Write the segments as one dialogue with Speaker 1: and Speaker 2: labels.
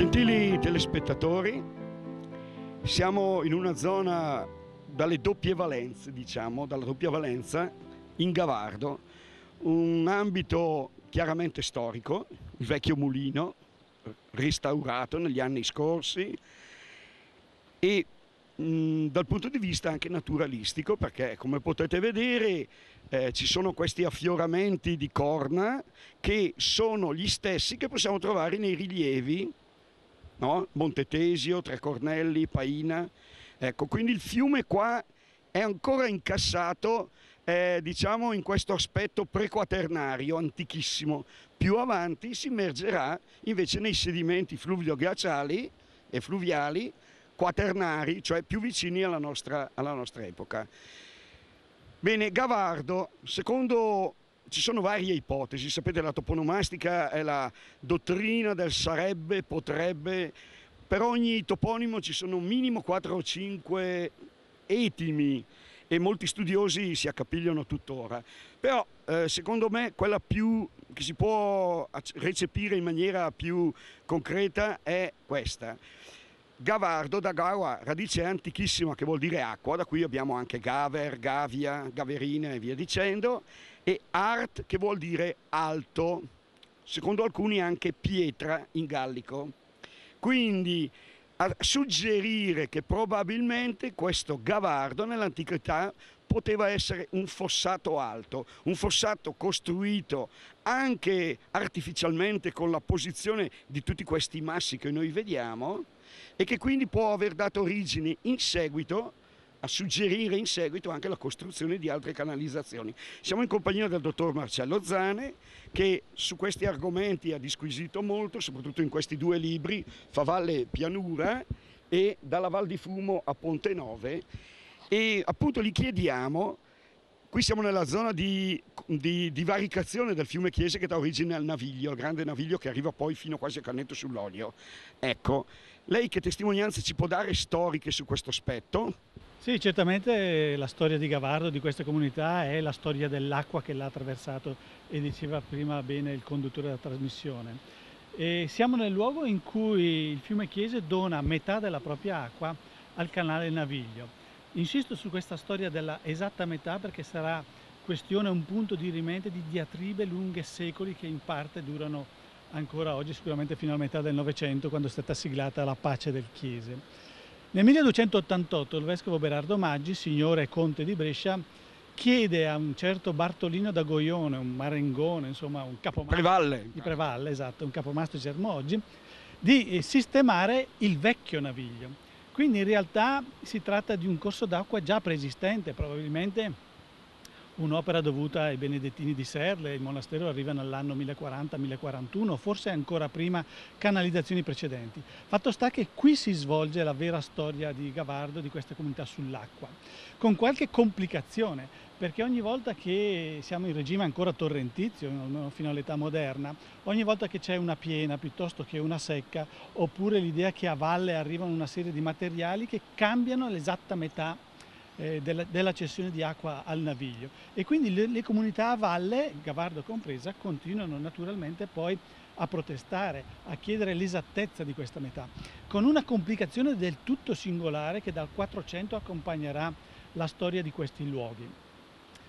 Speaker 1: Gentili telespettatori, siamo in una zona dalle doppie valenze, diciamo, dalla doppia valenza in Gavardo, un ambito chiaramente storico, il vecchio mulino restaurato negli anni scorsi e mm, dal punto di vista anche naturalistico perché come potete vedere eh, ci sono questi affioramenti di corna che sono gli stessi che possiamo trovare nei rilievi no? Montetesio, Cornelli, Paina. Ecco, quindi il fiume qua è ancora incassato eh, diciamo in questo aspetto prequaternario antichissimo. Più avanti si immergerà invece nei sedimenti fluvio-glaciali e fluviali quaternari, cioè più vicini alla nostra, alla nostra epoca. Bene, Gavardo, secondo ci sono varie ipotesi, sapete la toponomastica è la dottrina del sarebbe, potrebbe, per ogni toponimo ci sono minimo 4 o 5 etimi e molti studiosi si accapigliano tuttora. Però eh, secondo me quella più, che si può recepire in maniera più concreta è questa. Gavardo da Gawa, radice antichissima che vuol dire acqua, da qui abbiamo anche Gaver, Gavia, Gaverina e via dicendo, e art che vuol dire alto, secondo alcuni anche pietra in gallico. Quindi a suggerire che probabilmente questo gavardo nell'antichità poteva essere un fossato alto, un fossato costruito anche artificialmente con la posizione di tutti questi massi che noi vediamo e che quindi può aver dato origine in seguito a suggerire in seguito anche la costruzione di altre canalizzazioni. Siamo in compagnia del dottor Marcello Zane che su questi argomenti ha disquisito molto, soprattutto in questi due libri, Favalle Pianura e Dalla Val di Fumo a Ponte 9 e appunto gli chiediamo Qui siamo nella zona di, di, divaricazione del fiume Chiese che dà origine al Naviglio, al grande Naviglio che arriva poi fino quasi a Canneto sull'Olio. Ecco, lei che testimonianze ci può dare storiche su questo aspetto? Sì, certamente
Speaker 2: la storia di Gavardo, di questa comunità, è la storia dell'acqua che l'ha attraversato e diceva prima bene il conduttore della trasmissione. E siamo nel luogo in cui il fiume Chiese dona metà della propria acqua al canale Naviglio. Insisto su questa storia della esatta metà perché sarà questione, un punto di rimente di diatribe lunghe secoli che in parte durano ancora oggi, sicuramente fino alla metà del Novecento, quando è stata siglata la pace del Chiese. Nel 1288 il vescovo Berardo Maggi, signore conte di Brescia, chiede a un certo Bartolino da Goione, un marengone, insomma un capomastro Prevalle. di Prevalle, esatto, un capomastro di Cermoggi, di eh, sistemare il vecchio naviglio. Quindi in realtà si tratta di un corso d'acqua già preesistente, probabilmente un'opera dovuta ai benedettini di Serle, il monastero arriva nell'anno 1040-1041, forse ancora prima canalizzazioni precedenti. Fatto sta che qui si svolge la vera storia di Gavardo, di questa comunità sull'acqua, con qualche complicazione, perché ogni volta che siamo in regime ancora torrentizio, fino all'età moderna, ogni volta che c'è una piena piuttosto che una secca, oppure l'idea che a valle arrivano una serie di materiali che cambiano l'esatta metà eh, della, della, cessione di acqua al naviglio e quindi le, le comunità a valle, Gavardo compresa, continuano naturalmente poi a protestare, a chiedere l'esattezza di questa metà, con una complicazione del tutto singolare che dal 400 accompagnerà la storia di questi luoghi.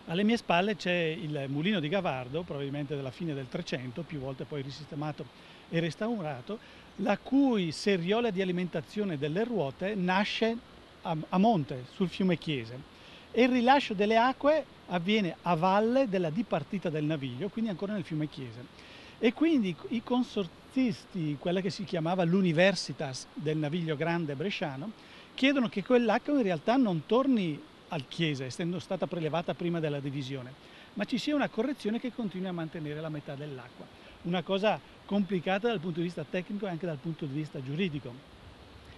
Speaker 2: Alle mie spalle c'è il mulino di Gavardo, probabilmente della fine del 300, più volte poi risistemato e restaurato, la cui serriola di alimentazione delle ruote nasce a, a monte sul fiume Chiese e il rilascio delle acque avviene a valle della dipartita del Naviglio, quindi ancora nel fiume Chiese. E quindi i consorzisti, quella che si chiamava l'Universitas del Naviglio Grande Bresciano, chiedono che quell'acqua in realtà non torni al Chiesa, essendo stata prelevata prima della divisione, ma ci sia una correzione che continui a mantenere la metà dell'acqua. Una cosa complicata dal punto di vista tecnico e anche dal punto di vista giuridico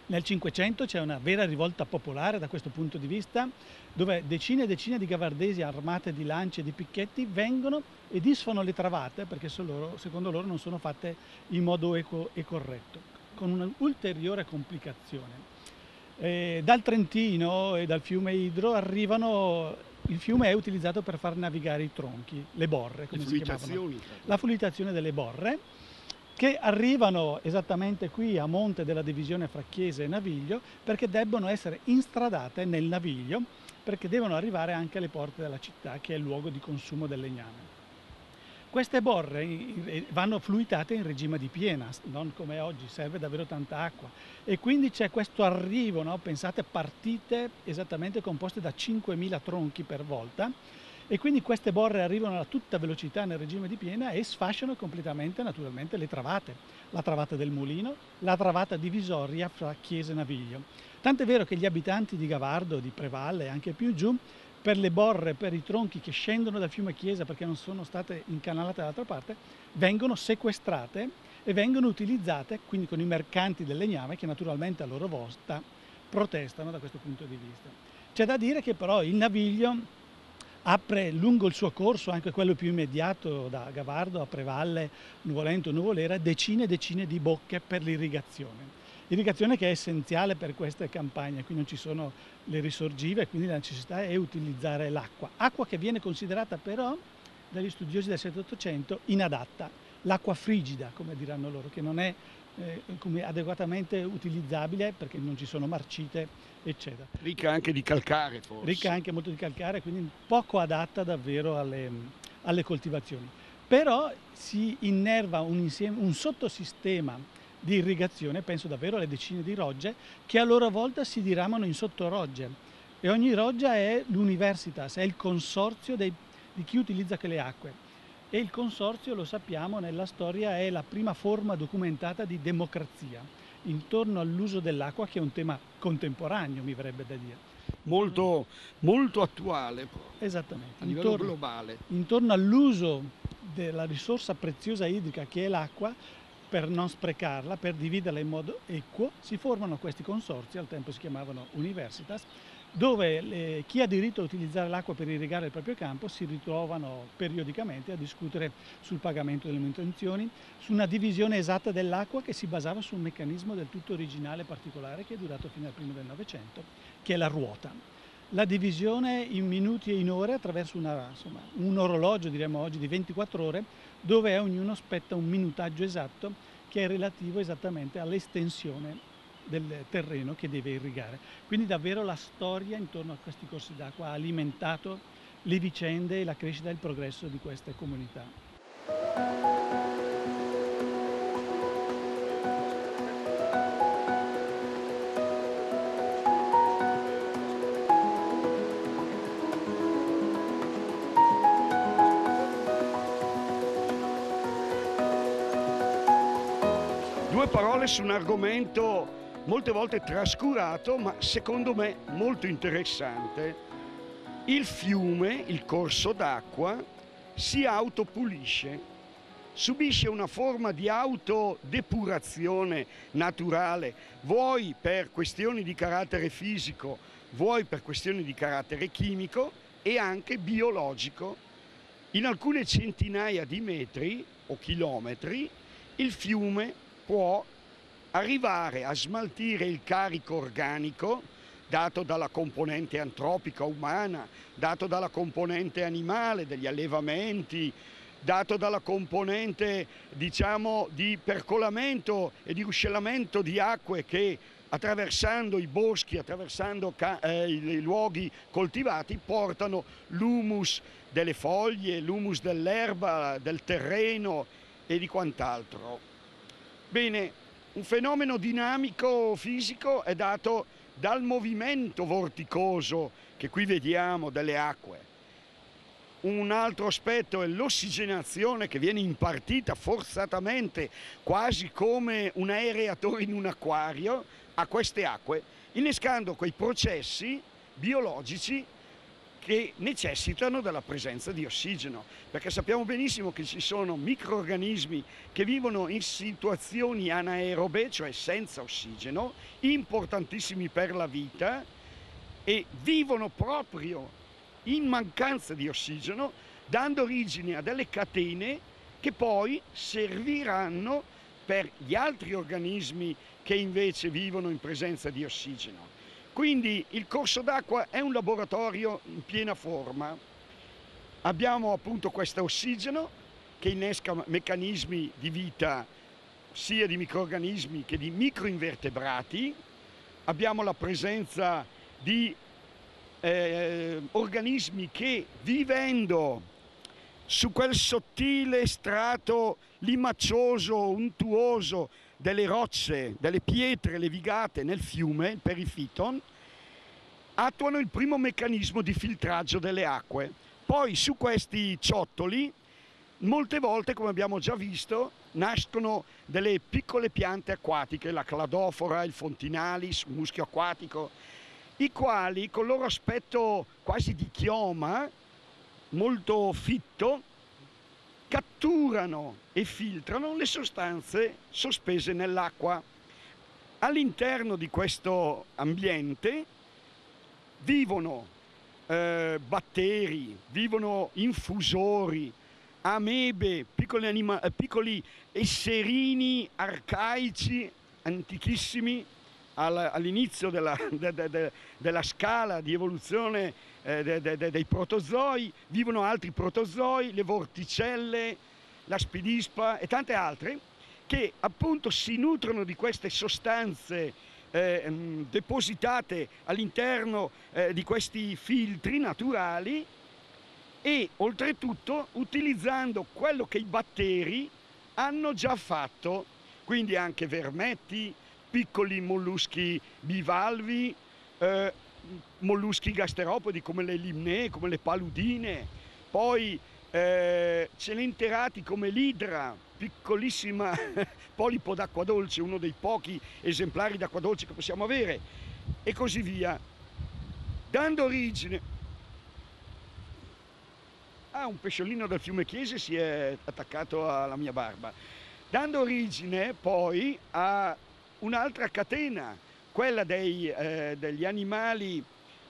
Speaker 2: nel Cinquecento c'è una vera rivolta popolare da questo punto di vista, dove decine e decine di gavardesi armate di lance e di picchetti vengono e disfano le travate, perché secondo loro non sono fatte in modo eco e corretto, con un'ulteriore complicazione. E eh, dal Trentino e dal fiume Idro arrivano il fiume è utilizzato per far navigare i tronchi, le borre, come si chiamavano. La fulitazione delle borre che arrivano esattamente qui a monte della divisione fra Chiesa e Naviglio perché debbono essere instradate nel Naviglio perché devono arrivare anche alle porte della città che è il luogo di consumo del legname. Queste borre vanno fluitate in regime di piena, non come oggi, serve davvero tanta acqua. E quindi c'è questo arrivo, no? pensate, partite esattamente composte da 5.000 tronchi per volta, e quindi queste borre arrivano a tutta velocità nel regime di piena e sfasciano completamente naturalmente le travate, la travata del mulino, la travata divisoria fra chiesa e naviglio. Tant'è vero che gli abitanti di Gavardo, di Prevalle e anche più giù per le borre, per i tronchi che scendono dal fiume Chiesa perché non sono state incanalate dall'altra parte, vengono sequestrate e vengono utilizzate quindi con i mercanti del legname che naturalmente a loro volta protestano da questo punto di vista. C'è da dire che però il naviglio apre lungo il suo corso, anche quello più immediato da Gavardo a Prevalle, Nuvolento, Nuvolera, decine e decine di bocche per l'irrigazione. Irrigazione che è essenziale per queste campagne, qui non ci sono le risorgive, quindi la necessità è utilizzare l'acqua. Acqua che viene considerata però dagli studiosi del 7800 inadatta, l'acqua frigida, come diranno loro, che non è eh, adeguatamente utilizzabile perché non ci sono marcite eccetera.
Speaker 1: Ricca anche di calcare forse. Ricca
Speaker 2: anche molto di calcare, quindi poco adatta davvero alle, alle coltivazioni. Però si innerva un, insieme, un sottosistema di irrigazione, penso davvero alle decine di rogge, che a loro volta si diramano in sottorogge. E ogni roggia è l'universitas, è il consorzio dei, di chi utilizza quelle acque. E il consorzio, lo sappiamo, nella storia è la prima forma documentata di democrazia intorno all'uso dell'acqua che è un tema contemporaneo, mi verrebbe da dire. Molto, molto attuale Esattamente. a livello globale. Intorno all'uso della risorsa preziosa idrica che è l'acqua, per non sprecarla, per dividerla in modo equo, si formano questi consorzi, al tempo si chiamavano universitas, dove le, chi ha diritto a utilizzare l'acqua per irrigare il proprio campo si ritrovano periodicamente a discutere sul pagamento delle manutenzioni, su una divisione esatta dell'acqua che si basava su un meccanismo del tutto originale e particolare che è durato fino al primo del Novecento, che è la ruota. La divisione in minuti e in ore attraverso una, insomma, un orologio, diremmo oggi, di 24 ore, dove ognuno spetta un minutaggio esatto che è relativo esattamente all'estensione del terreno che deve irrigare. Quindi davvero la storia intorno a questi corsi d'acqua ha alimentato le vicende e la crescita e il progresso di queste comunità.
Speaker 1: Due parole su un argomento molte volte trascurato, ma secondo me molto interessante. Il fiume, il corso d'acqua, si autopulisce, subisce una forma di autodepurazione naturale, vuoi per questioni di carattere fisico, vuoi per questioni di carattere chimico e anche biologico. In alcune centinaia di metri o chilometri il fiume può arrivare a smaltire il carico organico dato dalla componente antropica umana, dato dalla componente animale, degli allevamenti, dato dalla componente diciamo, di percolamento e di ruscellamento di acque che attraversando i boschi, attraversando eh, i luoghi coltivati, portano l'humus delle foglie, l'humus dell'erba, del terreno e di quant'altro. Bene, un fenomeno dinamico fisico è dato dal movimento vorticoso che qui vediamo delle acque. Un altro aspetto è l'ossigenazione che viene impartita forzatamente, quasi come un aereatore in un acquario, a queste acque, innescando quei processi biologici che necessitano della presenza di ossigeno, perché sappiamo benissimo che ci sono microorganismi che vivono in situazioni anaerobe, cioè senza ossigeno, importantissimi per la vita e vivono proprio in mancanza di ossigeno, dando origine a delle catene che poi serviranno per gli altri organismi che invece vivono in presenza di ossigeno. Quindi il corso d'acqua è un laboratorio in piena forma. Abbiamo appunto questo ossigeno che innesca meccanismi di vita sia di microorganismi che di microinvertebrati. Abbiamo la presenza di eh, organismi che vivendo su quel sottile strato limaccioso, untuoso delle rocce, delle pietre levigate nel fiume, il perifiton, attuano il primo meccanismo di filtraggio delle acque. Poi su questi ciottoli, molte volte, come abbiamo già visto, nascono delle piccole piante acquatiche, la cladofora, il fontinalis, il muschio acquatico, i quali con il loro aspetto quasi di chioma, molto fitto, catturano e filtrano le sostanze sospese nell'acqua. All'interno di questo ambiente vivono eh, batteri, vivono infusori, amebe, piccoli, anima- eh, piccoli esserini arcaici, antichissimi, all'inizio della, de, de, de, della, scala di evoluzione eh, dei protozoi, vivono altri protozoi, le vorticelle, la spidispa e tante altre che appunto si nutrono di queste sostanze eh, mm, depositate all'interno eh, di questi filtri naturali e oltretutto utilizzando quello che i batteri hanno già fatto, quindi anche vermetti, piccoli molluschi bivalvi, eh, molluschi gasteropodi come le limnee, come le paludine, poi eh, celenterati come l'idra, piccolissima polipo d'acqua dolce, uno dei pochi esemplari d'acqua dolce che possiamo avere, e così via, dando origine... Ah, un pesciolino del fiume Chiese si è attaccato alla mia barba, dando origine poi a un'altra catena, quella dei, eh, degli animali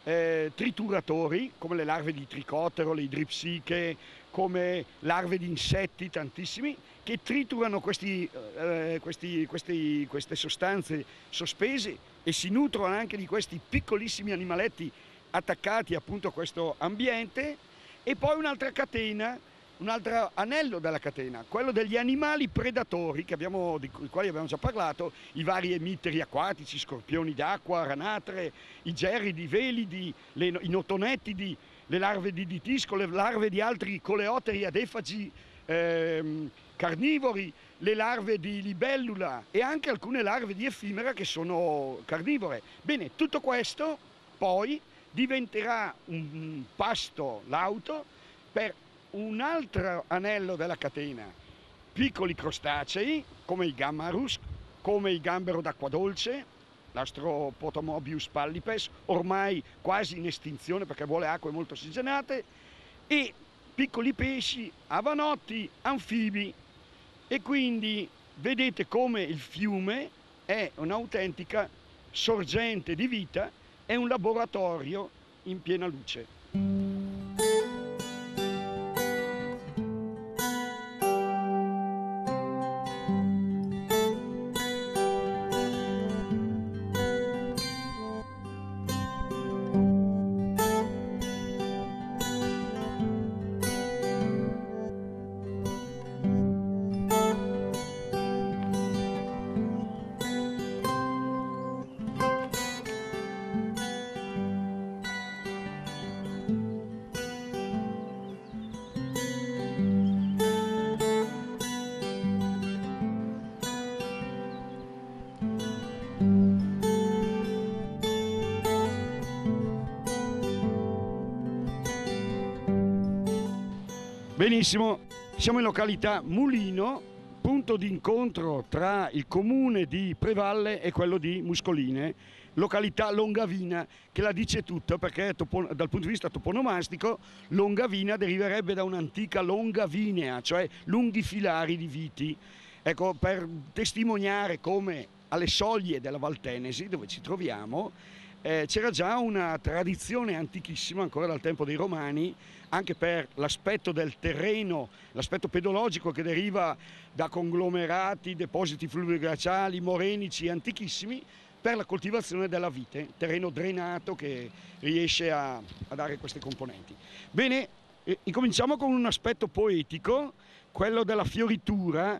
Speaker 1: eh, trituratori, come le larve di tricottero, le dripsiche, come larve di insetti, tantissimi, che triturano questi, eh, questi, questi, queste sostanze sospese e si nutrono anche di questi piccolissimi animaletti attaccati appunto a questo ambiente. E poi un'altra catena un altro anello della catena, quello degli animali predatori abbiamo, di cui abbiamo già parlato, i vari emitteri acquatici, scorpioni d'acqua, ranatre, i geridi, i velidi, le, i notonettidi, le larve di ditisco, le larve di altri coleotteri, adefagi, ehm, carnivori, le larve di libellula e anche alcune larve di effimera che sono carnivore. Bene, tutto questo poi diventerà un pasto lauto per un altro anello della catena, piccoli crostacei come il gammarus, come il gambero d'acqua dolce, l'astropotomobius pallipes, ormai quasi in estinzione perché vuole acque molto ossigenate, e piccoli pesci, avanotti, anfibi. E quindi vedete come il fiume è un'autentica sorgente di vita, è un laboratorio in piena luce. Benissimo, siamo in località Mulino, punto di incontro tra il comune di Prevalle e quello di Muscoline, località Longavina, che la dice tutta perché dal punto di vista toponomastico Longavina deriverebbe da un'antica longavinea, cioè lunghi filari di viti. Ecco, per testimoniare come alle soglie della Valtenesi, dove ci troviamo, eh, c'era già una tradizione antichissima ancora dal tempo dei romani anche per l'aspetto del terreno, l'aspetto pedologico che deriva da conglomerati, depositi fluvio morenici antichissimi per la coltivazione della vite, terreno drenato che riesce a, a dare queste componenti. Bene, eh, incominciamo con un aspetto poetico, quello della fioritura,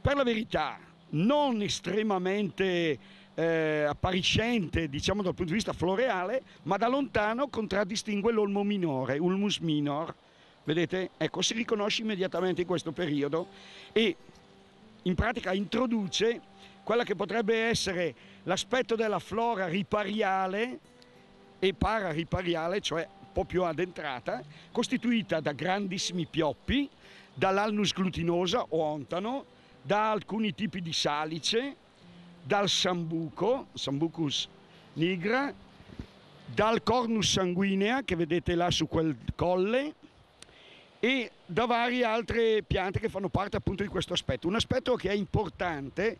Speaker 1: per la verità non estremamente eh, appariscente diciamo dal punto di vista floreale, ma da lontano contraddistingue l'olmo minore, ulmus minor. Vedete? Ecco, si riconosce immediatamente in questo periodo e in pratica introduce quella che potrebbe essere l'aspetto della flora ripariale e pararipariale, cioè un po' più addentrata, costituita da grandissimi pioppi, dall'alnus glutinosa o ontano, da alcuni tipi di salice, dal sambuco, sambucus nigra, dal cornus sanguinea che vedete là su quel colle e da varie altre piante che fanno parte appunto di questo aspetto. Un aspetto che è importante,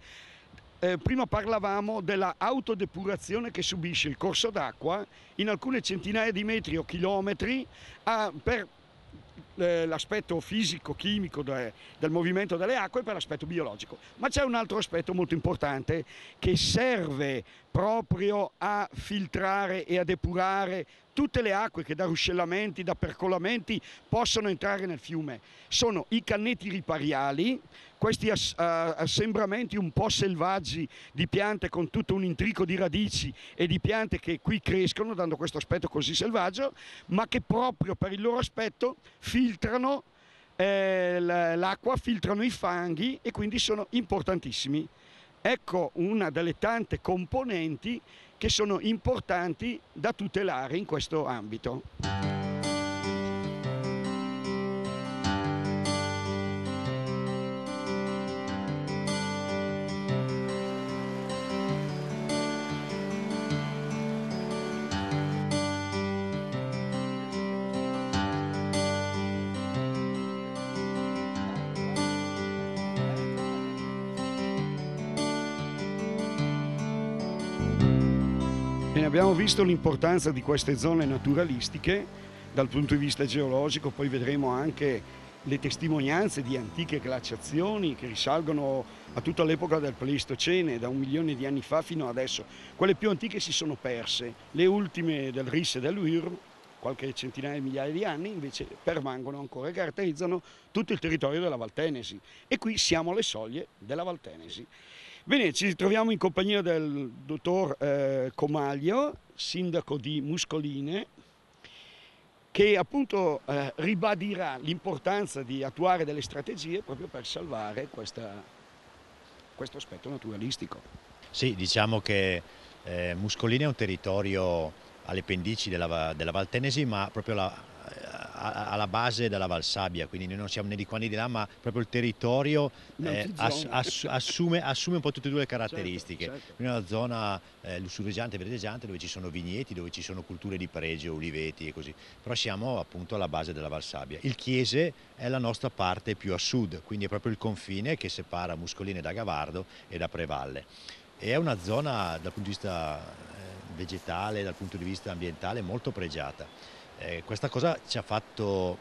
Speaker 1: eh, prima parlavamo della autodepurazione che subisce il corso d'acqua in alcune centinaia di metri o chilometri a, per eh, l'aspetto fisico-chimico de, del movimento delle acque per l'aspetto biologico. Ma c'è un altro aspetto molto importante che serve proprio a filtrare e a depurare tutte le acque che da ruscellamenti, da percolamenti possono entrare nel fiume. Sono i canneti ripariali, questi ass assembramenti un po' selvaggi di piante con tutto un intrico di radici e di piante che qui crescono dando questo aspetto così selvaggio, ma che proprio per il loro aspetto filtrano eh, l'acqua, filtrano i fanghi e quindi sono importantissimi. Ecco una delle tante componenti che sono importanti da tutelare in questo ambito. visto l'importanza di queste zone naturalistiche dal punto di vista geologico, poi vedremo anche le testimonianze di antiche glaciazioni che risalgono a tutta l'epoca del Pleistocene, da un milione di anni fa fino adesso. Quelle più antiche si sono perse, le ultime del Risse e dell'Uir, qualche centinaia di migliaia di anni, invece permangono ancora e caratterizzano tutto il territorio della Valtenesi. E qui siamo alle soglie della Valtenesi. Bene, ci ritroviamo in compagnia del dottor eh, Comaglio, sindaco di Muscoline, che appunto eh, ribadirà l'importanza di attuare delle strategie proprio per salvare questa, questo aspetto naturalistico.
Speaker 3: Sì, diciamo che eh, Muscoline è un territorio alle pendici della, della Valtenesi, ma proprio la, alla base della Valsabbia, quindi noi non siamo né di qua né di là, ma proprio il territorio eh, ass, ass, assume, assume, un po' tutte e due le caratteristiche. Certo, certo. Quindi una zona eh, lussureggiante e verdeggiante dove ci sono vigneti, dove ci sono culture di pregio, uliveti e così, però siamo appunto alla base della Valsabbia. Il Chiese è la nostra parte più a sud, quindi è proprio il confine che separa Muscoline da Gavardo e da Prevalle. E è una zona dal punto di vista eh, vegetale, dal punto di vista ambientale molto pregiata eh, questa cosa ci ha fatto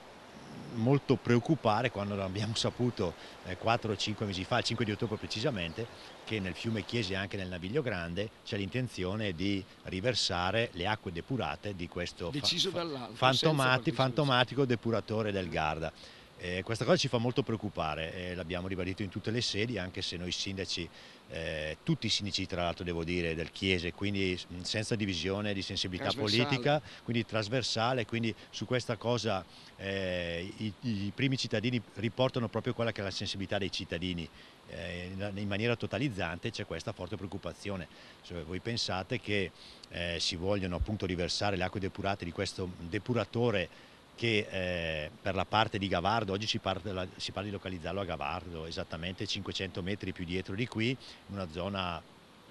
Speaker 3: molto preoccupare quando abbiamo saputo eh, 4 5 mesi fa, il 5 di ottobre precisamente, che nel fiume Chiesi e anche nel Naviglio Grande c'è l'intenzione di riversare le acque depurate di questo fa
Speaker 1: fantomati, fantomatico
Speaker 3: depuratore del Garda. Eh, questa cosa ci fa molto preoccupare, eh, l'abbiamo ribadito in tutte le sedi, anche se noi sindaci eh, tutti i sindaci tra l'altro devo dire del Chiese, quindi senza divisione di sensibilità politica, quindi trasversale, quindi su questa cosa eh, i, i, primi cittadini riportano proprio quella che è la sensibilità dei cittadini, eh, in, maniera totalizzante c'è questa forte preoccupazione, cioè, voi pensate che eh, si vogliono appunto riversare le acque depurate di questo depuratore che eh, per la parte di Gavardo, oggi si parla, si parla, di localizzarlo a Gavardo, esattamente 500 metri più dietro di qui, in una zona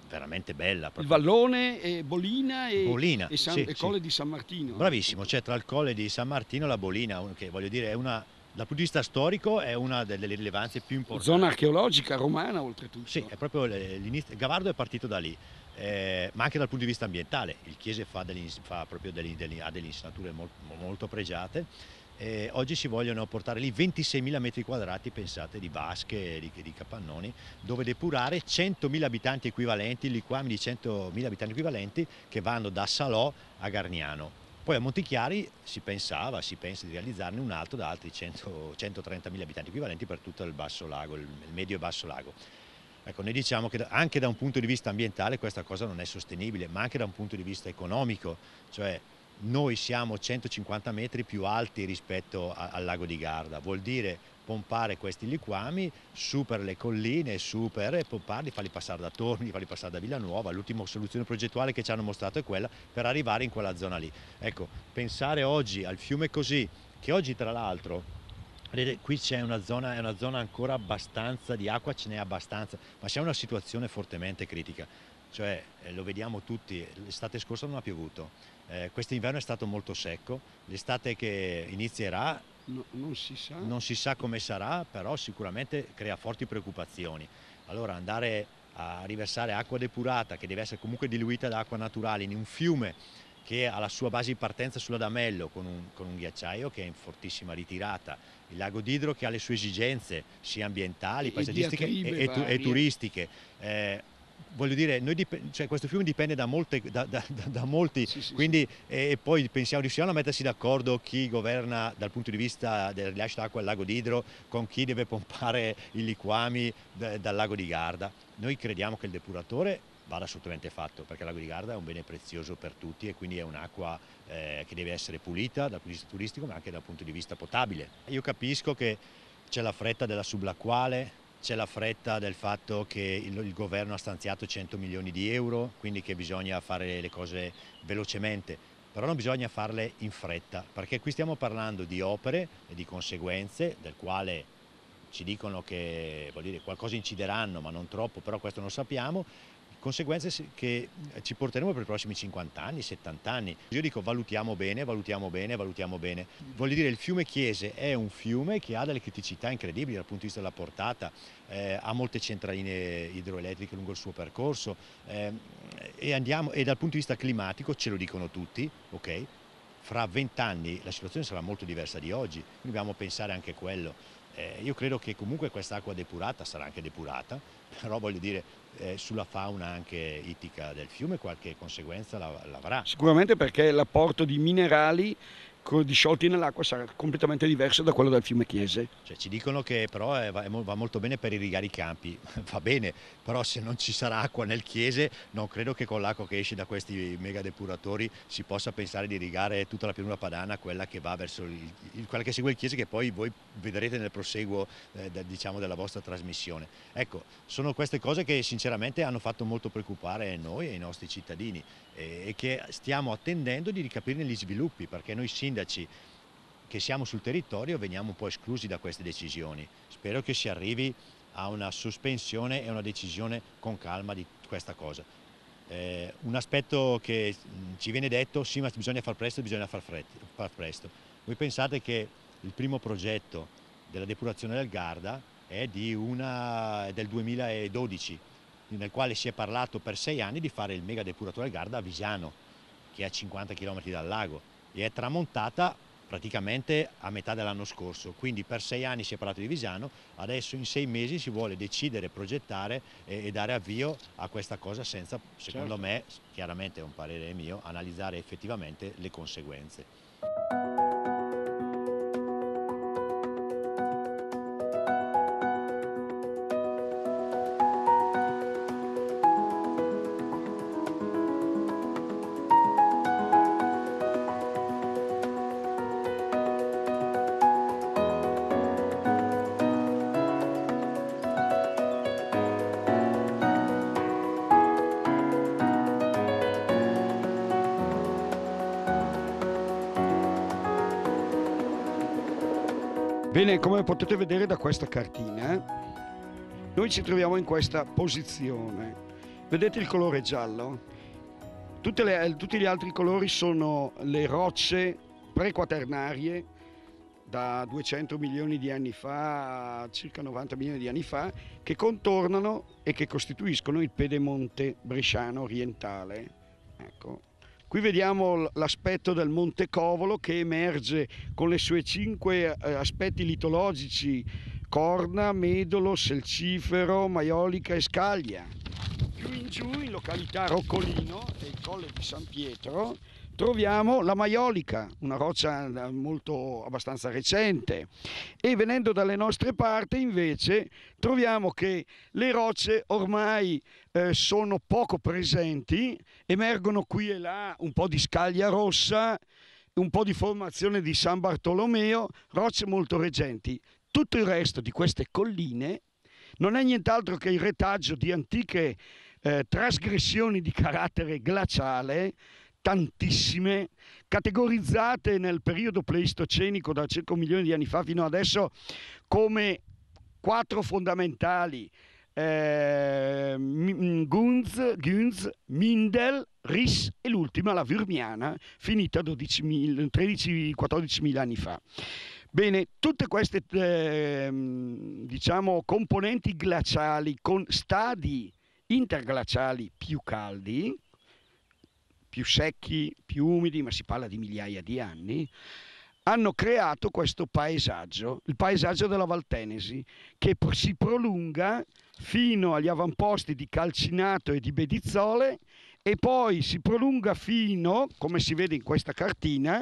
Speaker 3: veramente bella. Proprio.
Speaker 1: Il vallone, e Bolina e, Bolina, e, San, sì, e Colle sì. di San Martino. Eh.
Speaker 3: Bravissimo, cioè tra il Colle di San Martino e la Bolina, che voglio dire è una dal punto di vista storico è una delle rilevanze più importanti. Zona archeologica romana oltretutto. Sì, è proprio l'inizio. Gavardo è partito da lì eh, ma anche dal punto di vista ambientale. Il Chiese fa degli, fa degli, degli, ha delle insinature molto, molto pregiate. Eh, oggi si vogliono portare lì 26.000 metri quadrati, pensate, di vasche, di, di capannoni, dove depurare 100.000 abitanti equivalenti, liquami di 100.000 abitanti equivalenti che vanno da Salò a Garniano. Poi a Montichiari si pensava, si pensa di realizzarne un altro da altri 130.000 abitanti equivalenti per tutto il basso lago, il medio e basso lago. Ecco, noi diciamo che anche da un punto di vista ambientale questa cosa non è sostenibile, ma anche da un punto di vista economico, cioè noi siamo 150 metri più alti rispetto a, al lago di Garda, vuol dire pompare questi liquami su per le colline, su per e pomparli, farli passare da Torni, farli passare da Villanuova, l'ultima soluzione progettuale che ci hanno mostrato è quella per arrivare in quella zona lì. Ecco, pensare oggi al fiume così, che oggi tra l'altro Vedete, qui c'è una zona, è una zona ancora abbastanza di acqua, ce n'è abbastanza, ma c'è una situazione fortemente critica. Cioè, eh, lo vediamo tutti, l'estate scorsa non ha piovuto, eh, quest'inverno è stato molto secco, l'estate che inizierà no, non, si non si sa come sarà, però sicuramente crea forti preoccupazioni. Allora andare a riversare acqua depurata, che deve essere comunque diluita da acqua naturale, in un fiume che ha la sua base di partenza sull'Adamello con un, con un ghiacciaio che è in fortissima ritirata, il lago d'Idro che ha le sue esigenze sia ambientali, paesaggistiche e, e, e turistiche. Eh, voglio dire, cioè questo fiume dipende da, molte, da, da, da molti, sì, sì, quindi, sì. E, poi pensiamo riusciamo a mettersi d'accordo chi governa dal punto di vista del rilascio d'acqua al lago d'Idro con chi deve pompare i liquami dal lago di Garda. Noi crediamo che il depuratore vada assolutamente fatto perché il lago di Garda è un bene prezioso per tutti e quindi è un'acqua eh, che deve essere pulita dal punto di vista turistico ma anche dal punto di vista potabile. Io capisco che c'è la fretta della sublacquale, c'è la fretta del fatto che il, il, governo ha stanziato 100 milioni di euro, quindi che bisogna fare le cose velocemente, però non bisogna farle in fretta, perché qui stiamo parlando di opere e di conseguenze del quale ci dicono che dire, qualcosa incideranno, ma non troppo, però questo non sappiamo, conseguenze che eh, ci porteremo per i prossimi 50 anni, 70 anni. Io dico valutiamo bene, valutiamo bene, valutiamo bene. Voglio dire il fiume Chiese è un fiume che ha delle criticità incredibili dal punto di vista della portata, eh, ha molte centraline idroelettriche lungo il suo percorso eh, e, andiamo, e dal punto di vista climatico ce lo dicono tutti, ok? fra vent'anni la situazione sarà molto diversa di oggi, quindi dobbiamo pensare anche a quello. Eh, io credo che comunque questa acqua depurata sarà anche depurata, però voglio dire eh, sulla fauna anche ittica del fiume qualche conseguenza l'avrà.
Speaker 1: Sicuramente perché l'apporto di minerali disciolti nell'acqua sarà completamente diverso da quello del fiume Chiese. Cioè, ci dicono che però eh, è, va molto
Speaker 3: bene per irrigare i campi, va bene, però se non ci sarà acqua nel Chiese non credo che con l'acqua che esce da questi mega depuratori si possa pensare di irrigare tutta la pianura padana, quella che va verso il, quella che segue il Chiese che poi voi vedrete nel proseguo eh, da, diciamo, della vostra trasmissione. Ecco, sono queste cose che sinceramente hanno fatto molto preoccupare noi e i nostri cittadini e che stiamo attendendo di capirne gli sviluppi, perché noi sindaci che siamo sul territorio veniamo un po' esclusi da queste decisioni. Spero che si arrivi a una sospensione e una decisione con calma di questa cosa. Eh, un aspetto che mm, ci viene detto, sì ma bisogna far presto, bisogna far, fretta, far presto. Voi pensate che il primo progetto della depurazione del Garda è, una, è del 2012, nel quale si è parlato per sei anni di fare il mega depuratore Garda a Visiano, che è a 50 km dal lago, e è tramontata praticamente a metà dell'anno scorso, quindi per sei anni si è parlato di Visiano, adesso in sei mesi si vuole decidere, progettare e, e dare avvio a questa cosa senza, secondo certo. me, chiaramente è un parere mio, analizzare effettivamente le conseguenze.
Speaker 1: come, potete vedere da questa cartina, noi ci troviamo in questa posizione. Vedete il colore giallo? Le, tutti gli altri colori sono le rocce prequaternarie da 200 milioni di anni fa a circa 90 milioni di anni fa che contornano e che costituiscono il pedemonte bresciano orientale. Qui vediamo l'aspetto del Monte Covolo che emerge con le sue cinque eh, aspetti litologici, corna, medolo, selcifero, maiolica e scaglia. Più in giù, in località Roccolino, del Colle di San Pietro, troviamo la maiolica, una roccia eh, molto, abbastanza recente e venendo dalle nostre parti invece troviamo che le rocce ormai eh, sono poco presenti, emergono qui e là un po' di scaglia rossa, un po' di formazione di San Bartolomeo, rocce molto recenti. Tutto il resto di queste colline non è nient'altro che il retaggio di antiche eh, trasgressioni di carattere glaciale tantissime, categorizzate nel periodo pleistocenico da circa un milione di anni fa fino adesso come quattro fondamentali, eh, mm, Gunz, Gunz, Mindel, Ris e l'ultima, la Virmiana, finita 13-14 mila anni fa. Bene, tutte queste eh, diciamo, componenti glaciali con stadi interglaciali più caldi più secchi, più umidi, ma si parla di migliaia di anni, hanno creato questo paesaggio, il paesaggio della Valtenesi, che si prolunga fino agli avamposti di Calcinato e di Bedizzole e poi si prolunga fino, come si vede in questa cartina,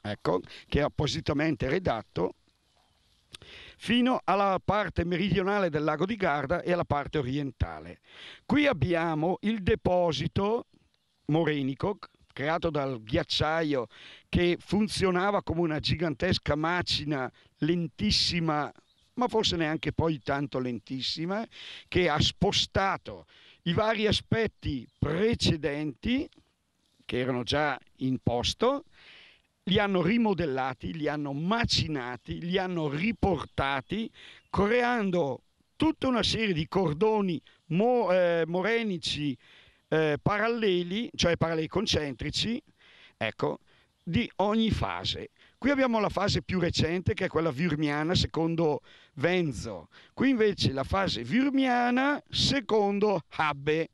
Speaker 1: ecco, che è appositamente redatto, fino alla parte meridionale del lago di Garda e alla parte orientale. Qui abbiamo il deposito Morenico, creato dal ghiacciaio, che funzionava come una gigantesca macina lentissima, ma forse neanche poi tanto lentissima, che ha spostato i vari aspetti precedenti, che erano già in posto, li hanno rimodellati, li hanno macinati, li hanno riportati, creando tutta una serie di cordoni mo, eh, morenici eh, paralleli, cioè paralleli concentrici, ecco, di ogni fase. Qui abbiamo la fase più recente che è quella virmiana secondo Venzo, qui invece la fase virmiana secondo Habbe.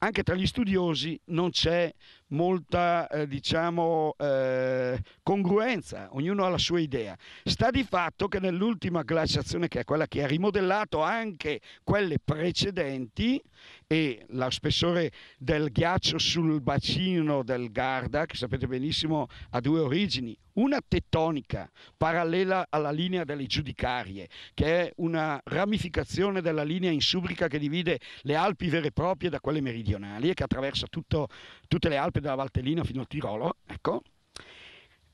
Speaker 1: Anche tra gli studiosi non c'è molta eh, diciamo, eh, congruenza, ognuno ha la sua idea. Sta di fatto che nell'ultima glaciazione, che è quella che ha rimodellato anche quelle precedenti, e lo spessore del ghiaccio sul bacino del Garda, che sapete benissimo ha due origini, una tettonica parallela alla linea delle Giudicarie, che è una ramificazione della linea insubrica che divide le Alpi vere e proprie da quelle meridionali e che attraversa tutto, tutte le Alpi esempio dalla Valtellina fino al Tirolo, ecco,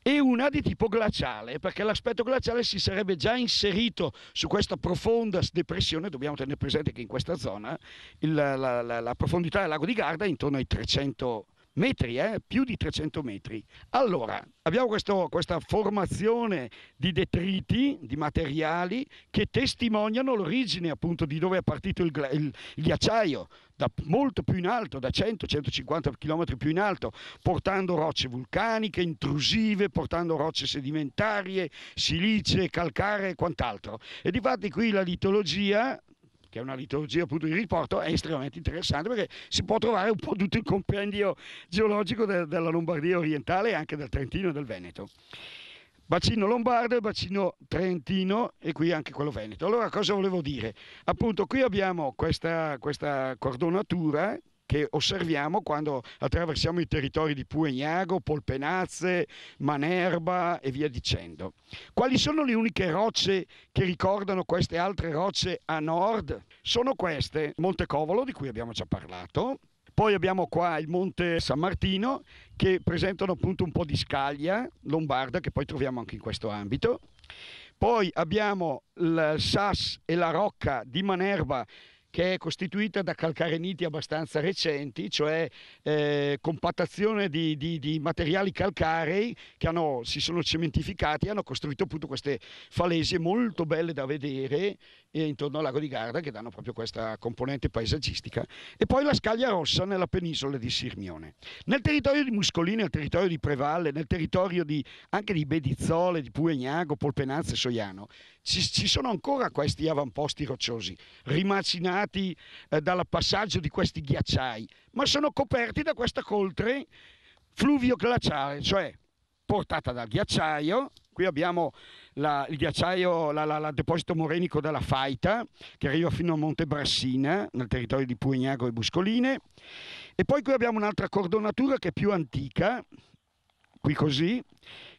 Speaker 1: e una di tipo glaciale, perché l'aspetto glaciale si sarebbe già inserito su questa profonda depressione, dobbiamo tenere presente che in questa zona il, la, la, la, profondità del lago di Garda è intorno ai 300 metri, eh? più di 300 metri. Allora, abbiamo questo, questa formazione di detriti, di materiali che testimoniano l'origine appunto di dove è partito il, il, il ghiacciaio, da molto più in alto, da 100-150 km più in alto, portando rocce vulcaniche, intrusive, portando rocce sedimentarie, silice, calcare e quant'altro. E di fatti qui la litologia che è una liturgia appunto di riporto, è estremamente interessante perché si può trovare un po' tutto il compendio geologico de- della Lombardia orientale e anche del Trentino e del Veneto. Bacino lombardo e bacino trentino e qui anche quello veneto. Allora cosa volevo dire? Appunto qui abbiamo questa, questa cordonatura che osserviamo quando attraversiamo i territori di Puegnago, Polpenazze, Manerba e via dicendo. Quali sono le uniche rocce che ricordano queste altre rocce a nord? Sono queste, Monte Covolo, di cui abbiamo già parlato, poi abbiamo qua il Monte San Martino che presentano appunto un po' di scaglia lombarda che poi troviamo anche in questo ambito. Poi abbiamo il Sas e la Rocca di Manerba che è costituita da calcareniti abbastanza recenti, cioè eh, compattazione di, di, di, materiali calcarei che hanno, si sono cementificati e hanno costruito appunto queste falesie molto belle da vedere eh, intorno al lago di Garda che danno proprio questa componente paesaggistica. E poi la Scaglia Rossa nella penisola di Sirmione. Nel territorio di Muscolini, nel territorio di Prevalle, nel territorio di, anche di Bedizzole, di Puegnago, Polpenazzo e Soiano, ci, ci sono ancora questi avamposti rocciosi, rimacinati danneggiati eh, dal passaggio di questi ghiacciai, ma sono coperti da questa coltre fluvio glaciale, cioè portata dal ghiacciaio. Qui abbiamo la, il ghiacciaio, la, la, la, deposito morenico della Faita, che arriva fino a Monte Brassina, nel territorio di Pugnago e Buscoline. E poi qui abbiamo un'altra cordonatura che è più antica, qui così,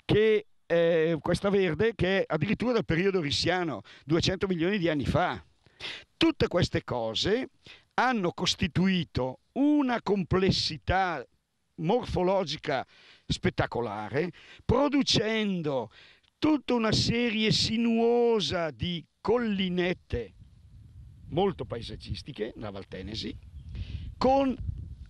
Speaker 1: che è questa verde che è addirittura del periodo rissiano, 200 milioni di anni fa. Tutte queste cose hanno costituito una complessità morfologica spettacolare, producendo tutta una serie sinuosa di collinette molto paesaggistiche, la Valtenesi, con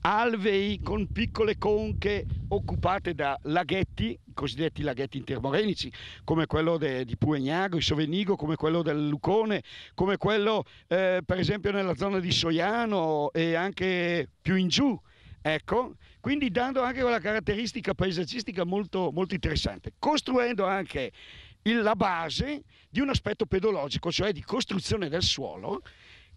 Speaker 1: alvei, con piccole conche occupate da laghetti cosiddetti laghetti intermorenici, come quello de, di Puegnago, Sovenigo, come quello del Lucone, come quello eh, per esempio nella zona di Soiano e anche più in giù. Ecco, quindi dando anche quella caratteristica paesaggistica molto, molto interessante, costruendo anche il, la base di un aspetto pedologico, cioè di costruzione del suolo,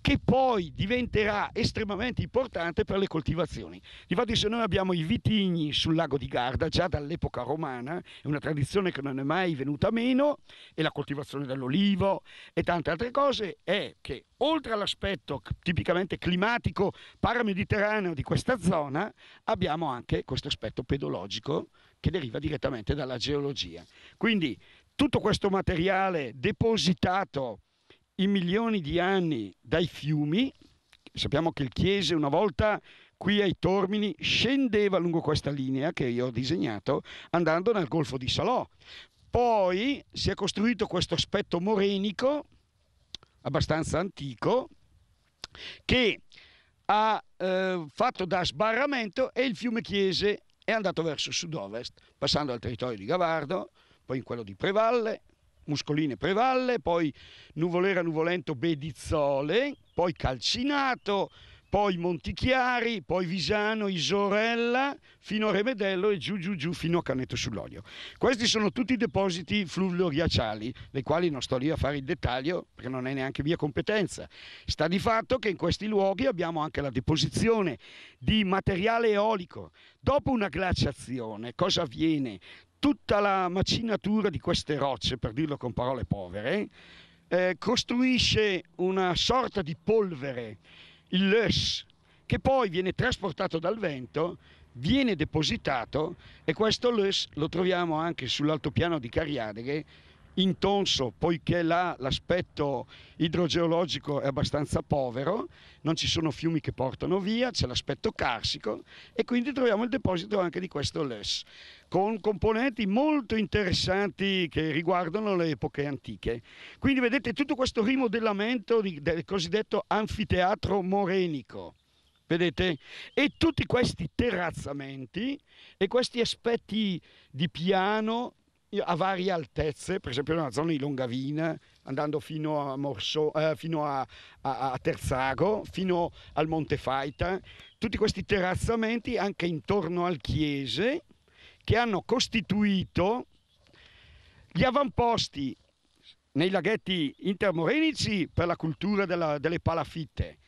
Speaker 1: che poi diventerà estremamente importante per le coltivazioni. Difatti se noi abbiamo i vitigni sul lago di Garda già dall'epoca romana, è una tradizione che non è mai venuta meno, e la coltivazione dell'olivo e tante altre cose, è che oltre all'aspetto tipicamente climatico paramediterraneo di questa zona, abbiamo anche questo aspetto pedologico che deriva direttamente dalla geologia. Quindi tutto questo materiale depositato in milioni di anni dai fiumi. Sappiamo che il Chiese una volta qui ai Tormini scendeva lungo questa linea che io ho disegnato andando nel Golfo di Salò. Poi si è costruito questo aspetto morenico abbastanza antico che ha eh, fatto da sbarramento e il fiume Chiese è andato verso sud-ovest, passando al territorio di Gavardo, poi in quello di Prevalle, Muscoline Prevalle, poi Nuvolera Nuvolento Bedizzole, poi Calcinato, poi Montichiari, poi Visano, Isorella, fino a Remedello e giù giù giù fino a Canetto sull'Olio. Questi sono tutti i depositi fluvio-ghiacciali, dei quali non sto lì a fare il dettaglio perché non è neanche mia competenza. Sta di fatto che in questi luoghi abbiamo anche la deposizione di materiale eolico. Dopo una glaciazione cosa avviene? tutta la macinatura di queste rocce, per dirlo con parole povere, eh, costruisce una sorta di polvere, il LES, che poi viene trasportato dal vento, viene depositato e questo LES lo troviamo anche sull'altopiano di Cariadeghe intonso poiché là l'aspetto idrogeologico è abbastanza povero, non ci sono fiumi che portano via, c'è l'aspetto carsico e quindi troviamo il deposito anche di questo LES con componenti molto interessanti che riguardano le epoche antiche. Quindi vedete tutto questo rimodellamento di, del cosiddetto anfiteatro morenico. Vedete? E tutti questi terrazzamenti e questi aspetti di piano a varie altezze, per esempio nella zona di Longavina, andando fino a, Morso, eh, fino a, a, a Terzago, fino al Monte Faita, tutti questi terrazzamenti anche intorno al chiese che hanno costituito gli avamposti nei laghetti intermorenici per la cultura della, delle palafitte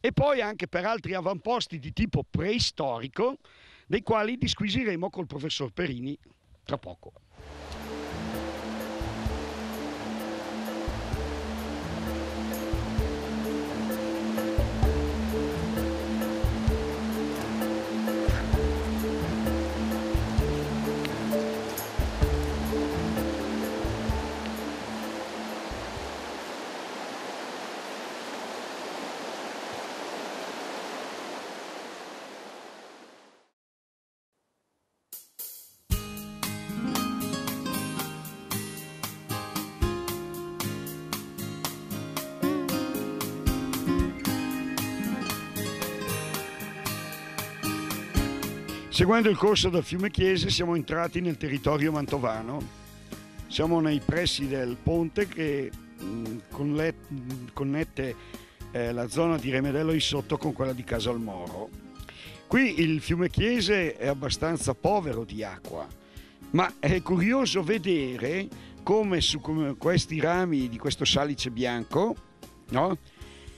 Speaker 1: e poi anche per altri avamposti di tipo preistorico dei quali disquisiremo col professor Perini tra poco. Seguendo il corso del fiume Chiese siamo entrati nel territorio mantovano. Siamo nei pressi del ponte che mm, connette eh, la zona di Remedello in sotto con quella di Casalmoro. Qui il fiume Chiese è abbastanza povero di acqua, ma è curioso vedere come su questi rami di questo salice bianco no,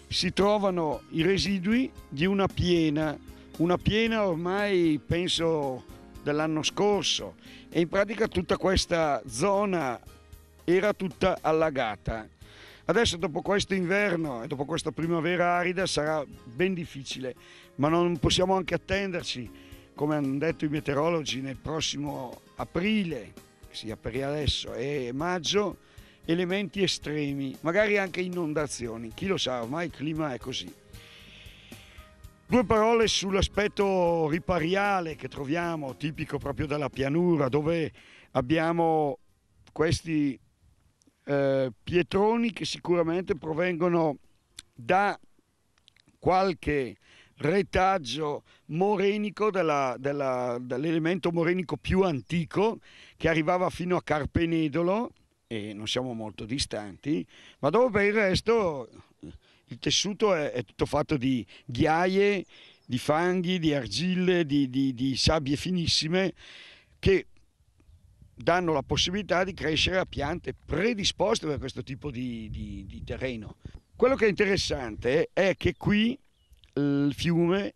Speaker 1: si trovano i residui di una piena una piena ormai penso dell'anno scorso e in pratica tutta questa zona era tutta allagata. Adesso dopo questo inverno e dopo questa primavera arida sarà ben difficile, ma non possiamo anche attenderci, come hanno detto i meteorologi, nel prossimo aprile, sia per adesso, e maggio, elementi estremi, magari anche inondazioni. Chi lo sa, ormai il clima è così. Due parole sull'aspetto ripariale che troviamo, tipico proprio della pianura, dove abbiamo questi eh, pietroni che sicuramente provengono da qualche retaggio morenico della, della, dell'elemento morenico più antico che arrivava fino a Carpenedolo e non siamo molto distanti, ma dove per il resto il tessuto è, è tutto fatto di ghiaie, di fanghi, di argille, di, di, di sabbie finissime che danno la possibilità di crescere a piante predisposte per questo tipo di, di, di, terreno. Quello che è interessante è che qui il fiume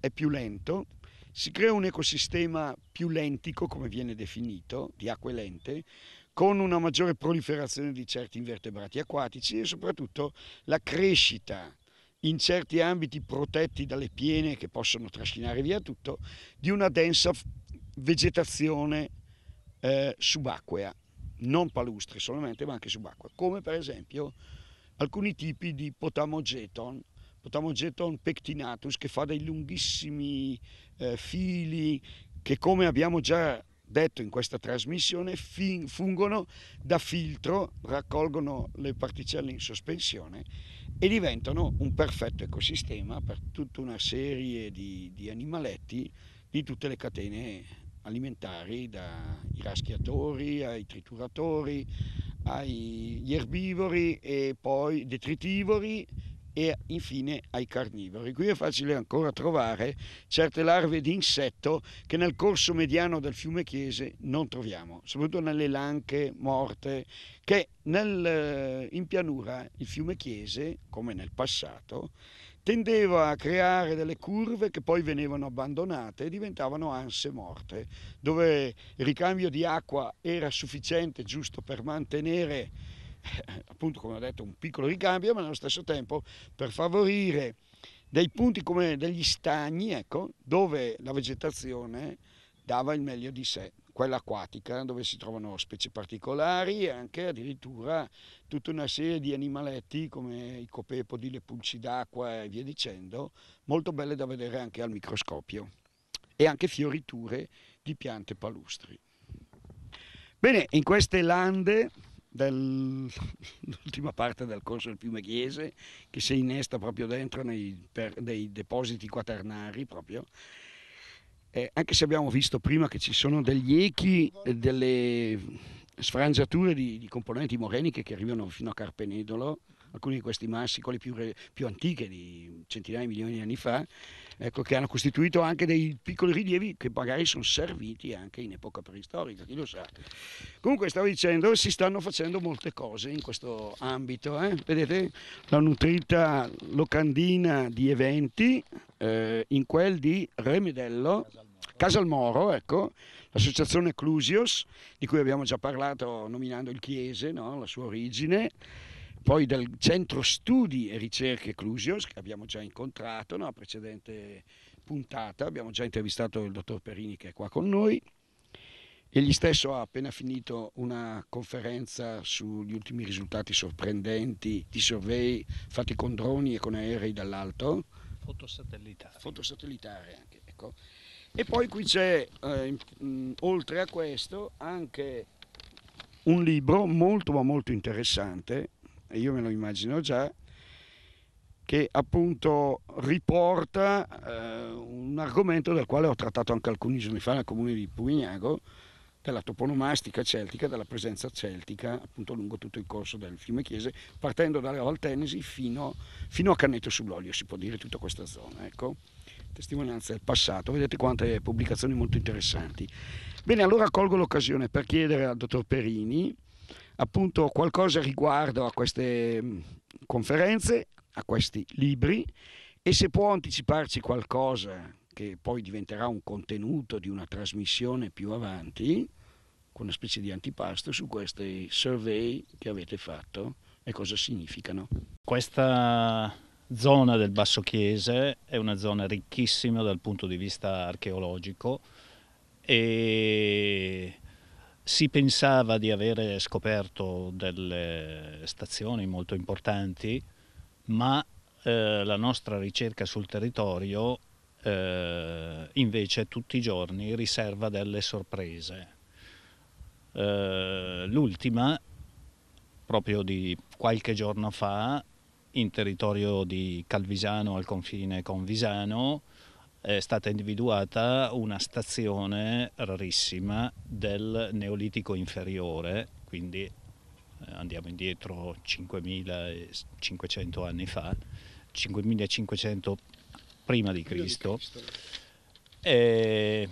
Speaker 1: è più lento, si crea un ecosistema più lentico, come viene definito, di acque lente, con una maggiore proliferazione di certi invertebrati acquatici e soprattutto la crescita in certi ambiti protetti dalle piene che possono trascinare via tutto, di una densa vegetazione eh, subacquea, non palustre solamente, ma anche subacquea, come per esempio alcuni tipi di potamogeton, potamogeton pectinatus che fa dei lunghissimi eh, fili che come abbiamo già detto in questa trasmissione, fungono da filtro, raccolgono le particelle in sospensione e diventano un perfetto ecosistema per tutta una serie di, di animaletti di tutte le catene alimentari, dai raschiatori ai trituratori, agli erbivori e poi detritivori e infine ai carnivori. Qui è facile ancora trovare certe larve di insetto che nel corso mediano del fiume Chiese non troviamo, soprattutto nelle lanche morte, che nel, in pianura il fiume Chiese, come nel passato, tendeva a creare delle curve che poi venivano abbandonate e diventavano anse morte, dove il ricambio di acqua era sufficiente giusto per mantenere appunto come ho detto, un piccolo ricambio, ma nello stesso tempo per favorire dei punti come degli stagni, ecco, dove la vegetazione dava il meglio di sé, quella acquatica, dove si trovano specie particolari e anche addirittura tutta una serie di animaletti come i copepodi, le pulci d'acqua e via dicendo, molto belle da vedere anche al microscopio e anche fioriture di piante palustri. Bene, in queste lande dell'ultima parte del corso del fiume Chiese che si innesta proprio dentro nei, per, dei depositi quaternari proprio. Eh, anche se abbiamo visto prima che ci sono degli echi, delle sfrangiature di, di componenti moreniche che arrivano fino a Carpenedolo, alcuni di questi massicoli più, più antiche di centinaia di milioni di anni fa, ecco, che hanno costituito anche dei piccoli rilievi che magari sono serviti anche in epoca preistorica, chi lo sa. Comunque stavo dicendo, si stanno facendo molte cose in questo ambito, eh? vedete la nutrita locandina di eventi eh, in quel di Remedello. Casalmoro, ecco, l'associazione Clusios, di cui abbiamo già parlato nominando il Chiese, no? la sua origine, poi dal centro studi e ricerche Clusios, che abbiamo già incontrato nella no? precedente puntata, abbiamo già intervistato il dottor Perini che è qua con noi. Egli stesso ha appena finito una conferenza sugli ultimi risultati sorprendenti di survey fatti con droni e con aerei dall'alto. Fotosatellitare. Fotosatellitare anche, ecco. E poi qui c'è, eh, oltre a questo, anche un libro molto ma molto interessante e io me lo immagino già, che appunto riporta eh, un argomento del quale ho trattato anche alcuni giorni fa nel comune di Pugnago, della toponomastica celtica, della presenza celtica appunto lungo tutto il corso del fiume Chiese, partendo dalla Valtenesi fino, fino, a Canneto sull'Olio, si può dire tutta questa zona. Ecco. Testimonianza del passato, vedete quante pubblicazioni molto interessanti. Bene, allora colgo l'occasione per chiedere al dottor Perini appunto qualcosa riguardo a queste mm, conferenze, a questi libri e se può anticiparci qualcosa che poi diventerà un contenuto di una trasmissione più avanti, con una specie di antipasto su questi survey che avete fatto e cosa significano.
Speaker 4: Questa zona del Basso Chiese è una zona ricchissima dal punto di vista archeologico e si pensava di avere scoperto delle stazioni molto importanti, ma eh, la nostra ricerca sul territorio eh, invece tutti i giorni riserva delle sorprese. Eh, l'ultima, proprio di qualche giorno fa, in territorio di Calvisano al confine con Visano, è stata individuata una stazione rarissima del Neolitico inferiore, quindi eh, andiamo indietro 5500 anni fa, 5500 prima di Cristo. E,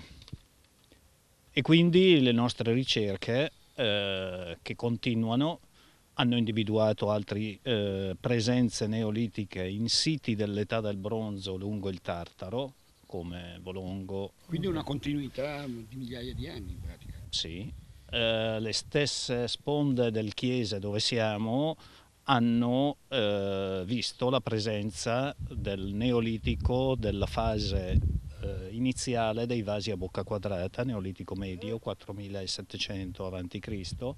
Speaker 4: e quindi le nostre ricerche eh, che continuano hanno individuato altre eh, presenze neolitiche in siti dell'età del bronzo lungo il Tartaro, come Volongo.
Speaker 1: Quindi una continuità di migliaia di anni in pratica.
Speaker 4: Sì, eh, le stesse sponde del Chiese dove siamo hanno eh, visto la presenza del Neolitico della fase eh, iniziale dei vasi a bocca quadrata, Neolitico medio 4700 a.C.,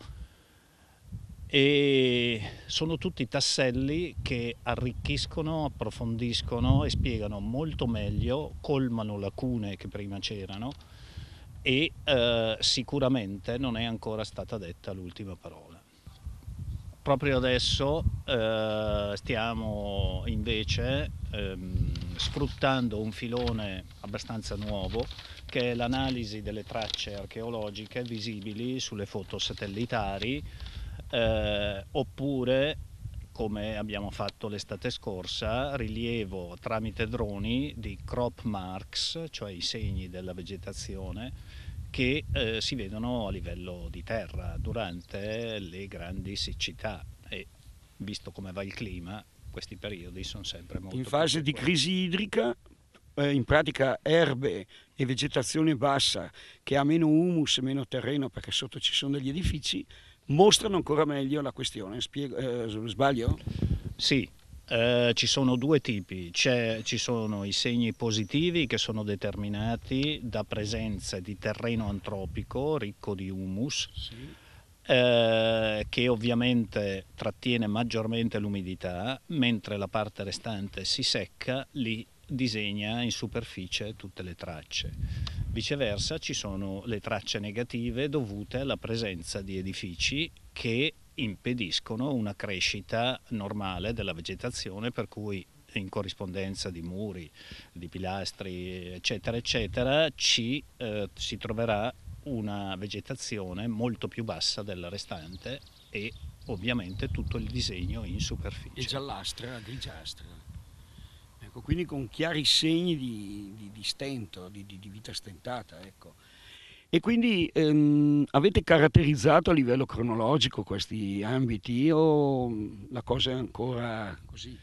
Speaker 4: e sono tutti tasselli che arricchiscono, approfondiscono e spiegano molto meglio, colmano lacune che prima c'erano e eh, sicuramente non è ancora stata detta l'ultima parola. Proprio adesso eh, stiamo invece ehm, sfruttando un filone abbastanza nuovo che è l'analisi delle tracce archeologiche visibili sulle foto satellitari eh, oppure come abbiamo fatto l'estate scorsa, rilievo tramite droni di crop marks, cioè i segni della vegetazione, che eh, si vedono a livello di terra durante le grandi siccità e visto come va il clima, questi periodi sono
Speaker 1: sempre molto... In fase di crisi idrica, eh, in pratica erbe e vegetazione bassa che ha meno humus, meno terreno perché sotto ci sono degli edifici, mostrano ancora meglio la questione. Spiego, eh, sbaglio? Sì. Eh, ci sono
Speaker 4: due tipi, ci sono i segni positivi che sono determinati da presenza di terreno antropico ricco di humus sì. eh, che ovviamente trattiene maggiormente l'umidità, mentre la parte restante si secca, lì disegna in superficie tutte le tracce. Viceversa ci sono le tracce negative dovute alla presenza di edifici che impediscono una crescita normale della vegetazione per cui in corrispondenza di muri, di pilastri, eccetera, eccetera, ci, eh, si troverà una vegetazione molto più bassa della restante e ovviamente tutto il disegno in superficie.
Speaker 1: E giallastra, eh, grigiastra ecco, quindi con chiari segni di, di, di stento, di, di, vita stentata. Ecco. E quindi ehm, avete caratterizzato a livello cronologico questi ambiti o mm, la cosa è ancora così?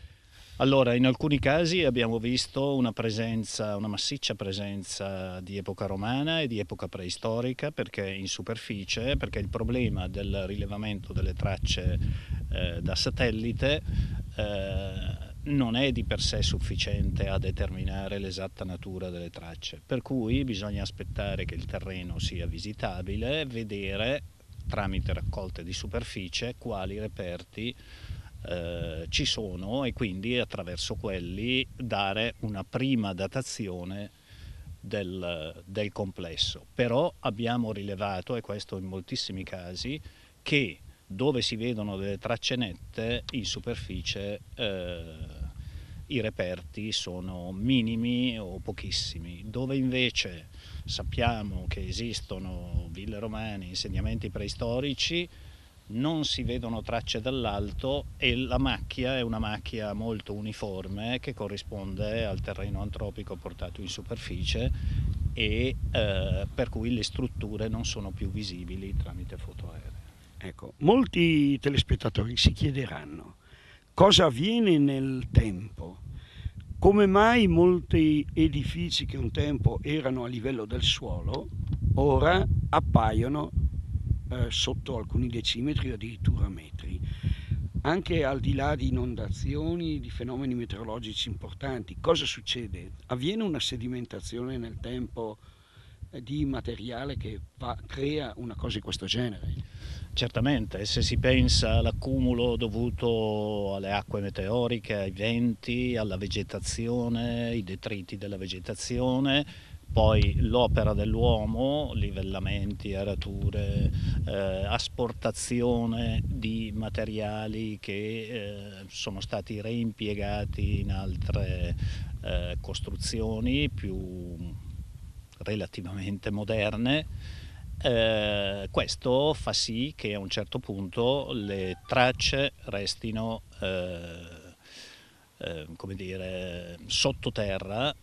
Speaker 1: Allora,
Speaker 4: in alcuni casi abbiamo visto una presenza, una massiccia presenza di epoca romana e di epoca preistorica perché in superficie, perché il problema del rilevamento delle tracce eh, da satellite eh, non è di per sé sufficiente a determinare l'esatta natura delle tracce, per cui bisogna aspettare che il terreno sia visitabile, vedere tramite raccolte di superficie quali reperti eh, ci sono e quindi attraverso quelli dare una prima datazione del, del complesso. Però abbiamo rilevato, e questo in moltissimi casi, che dove si vedono delle tracce nette in superficie eh, i reperti sono minimi o pochissimi, dove invece sappiamo che esistono ville romane, insediamenti preistorici, non si vedono tracce dall'alto e la macchia è una macchia molto uniforme che corrisponde al terreno antropico portato in superficie e
Speaker 1: eh, per cui le strutture non sono più visibili tramite fotoaereo. Ecco, molti telespettatori si chiederanno cosa avviene nel tempo, come mai molti edifici che un tempo erano a livello del suolo ora appaiono eh, sotto alcuni decimetri o addirittura metri. Anche al di là di inondazioni, di fenomeni meteorologici importanti, cosa succede? Avviene una sedimentazione nel tempo eh, di materiale che fa, crea una
Speaker 4: cosa di questo genere? Certamente, se si pensa all'accumulo dovuto alle acque meteoriche, ai venti, alla vegetazione, ai detriti della vegetazione, poi l'opera dell'uomo, livellamenti, arature, eh, asportazione di materiali che eh, sono stati reimpiegati in altre eh, costruzioni più relativamente moderne eh, questo fa sì che a un certo punto le tracce restino eh, eh, come dire, sottoterra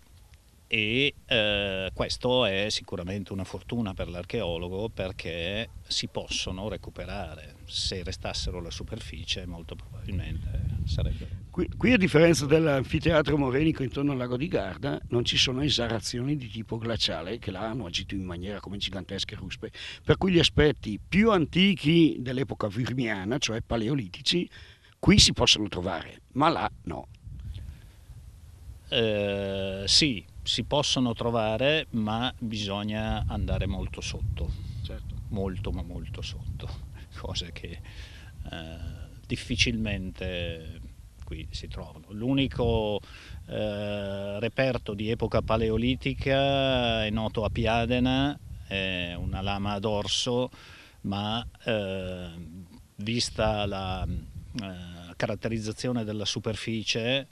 Speaker 4: e eh, questo è sicuramente una fortuna per l'archeologo perché si possono recuperare, se restassero alla superficie molto probabilmente sarebbero.
Speaker 1: Qui, qui, a differenza dell'anfiteatro morenico intorno al lago di Garda, non ci sono esarazioni di tipo glaciale che là hanno agito in maniera come gigantesche ruspe, per cui gli aspetti più antichi dell'epoca virmiana, cioè paleolitici, qui si possono trovare, ma là no.
Speaker 4: Eh, sì, si possono trovare, ma bisogna andare molto sotto. Certo. Molto, ma molto sotto. Cose che eh, difficilmente qui si trovano. L'unico eh, reperto di epoca paleolitica eh, è noto a Piadena, è una lama a dorso, ma eh, vista la eh, caratterizzazione della superficie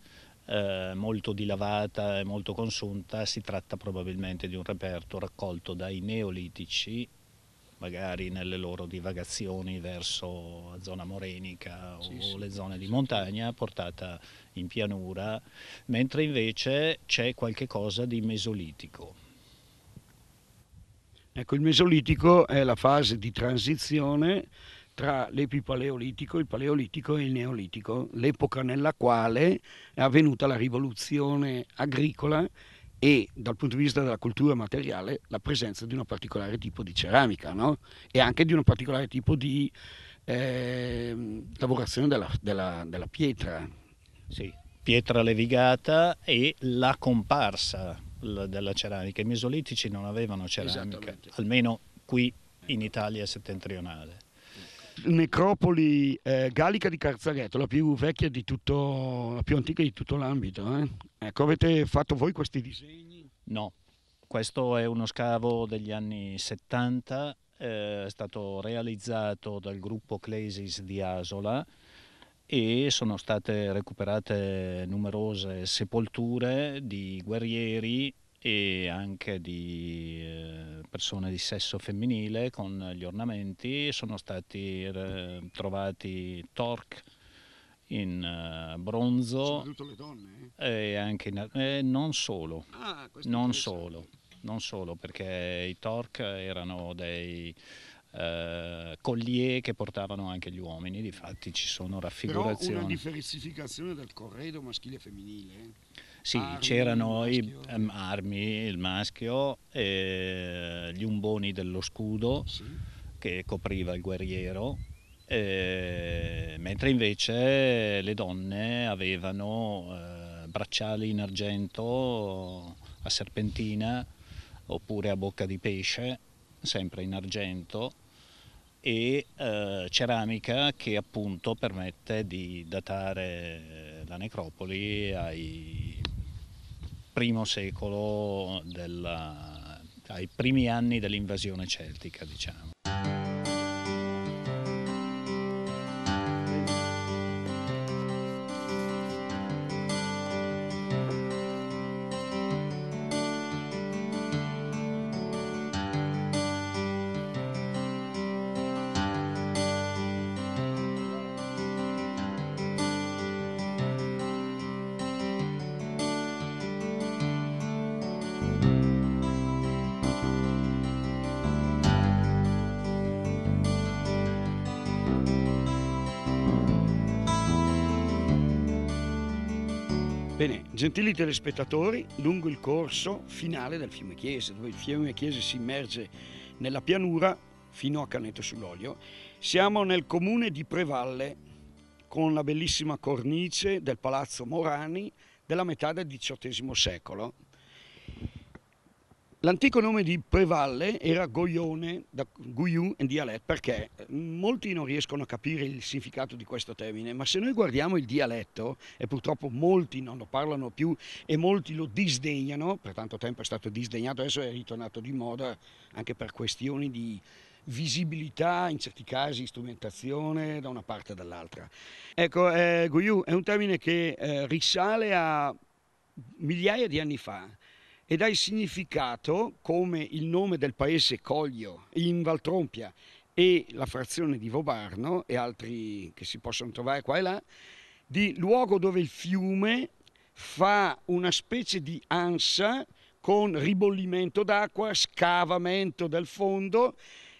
Speaker 4: eh, molto dilavata e molto consunta, si tratta probabilmente di un reperto raccolto dai neolitici magari nelle loro divagazioni verso la zona morenica o sì, le zone sì, di montagna portata in pianura, mentre invece c'è qualche cosa di mesolitico.
Speaker 1: Ecco, il mesolitico è la fase di transizione tra l'epipaleolitico, il paleolitico e il neolitico, l'epoca nella quale è avvenuta la rivoluzione agricola e dal punto di vista della cultura materiale la presenza di un particolare tipo di ceramica no? e anche di un particolare tipo di eh, lavorazione della, della, della pietra. Sì,
Speaker 4: pietra levigata e la comparsa della ceramica. I mesolitici non avevano ceramica, almeno qui in Italia settentrionale
Speaker 1: necropoli eh, gallica di Carzaghetto, la più vecchia di tutto, la più antica di tutto l'ambito, eh? Ecco, avete fatto voi questi disegni?
Speaker 4: No, questo è uno scavo degli anni 70, eh, è stato realizzato dal gruppo Clesis di Asola e sono state recuperate numerose sepolture di guerrieri e anche di eh, persone di sesso femminile con gli ornamenti, sono stati eh, trovati torque in uh, bronzo. le donne? Eh? E anche in, eh, non solo.
Speaker 1: Ah, non
Speaker 4: solo. Non solo, perché i torque erano dei eh, collier che portavano anche gli uomini, difatti ci sono raffigurazioni. Però una
Speaker 1: differenzificazione del corredo maschile e femminile? Eh?
Speaker 4: Sì, c'erano i um, armi, il maschio, gli umboni dello scudo sì. che copriva il guerriero, eh, mentre invece le donne avevano eh, bracciali in argento a serpentina oppure a bocca di pesce, sempre in argento, e eh, ceramica che appunto permette di datare la necropoli ai primo secolo della, ai primi anni dell'invasione celtica, diciamo.
Speaker 1: Gentili telespettatori, lungo il corso finale del fiume Chiese, dove il fiume Chiese si immerge nella pianura fino a Caneto sull'Olio, siamo nel comune di Prevalle con la bellissima cornice del Palazzo Morani della metà del XVIII secolo. L'antico nome di Prevalle era Goyone, da Guiù in dialetto, perché eh, molti non riescono a capire il significato di questo termine, ma se noi guardiamo il dialetto, e purtroppo molti non lo parlano più e molti lo disdegnano, per tanto tempo è stato disdegnato, adesso è ritornato di moda anche per questioni di visibilità, in certi casi strumentazione da una parte e dall'altra. Ecco, eh, Guiù è un termine che eh, risale a migliaia di anni fa e dal significato come il nome del paese Coglio in Valtrompia e la frazione di Vobarno e altri che si possono trovare qua e là, di luogo dove il fiume fa una specie di ansa con ribollimento d'acqua, scavamento del fondo.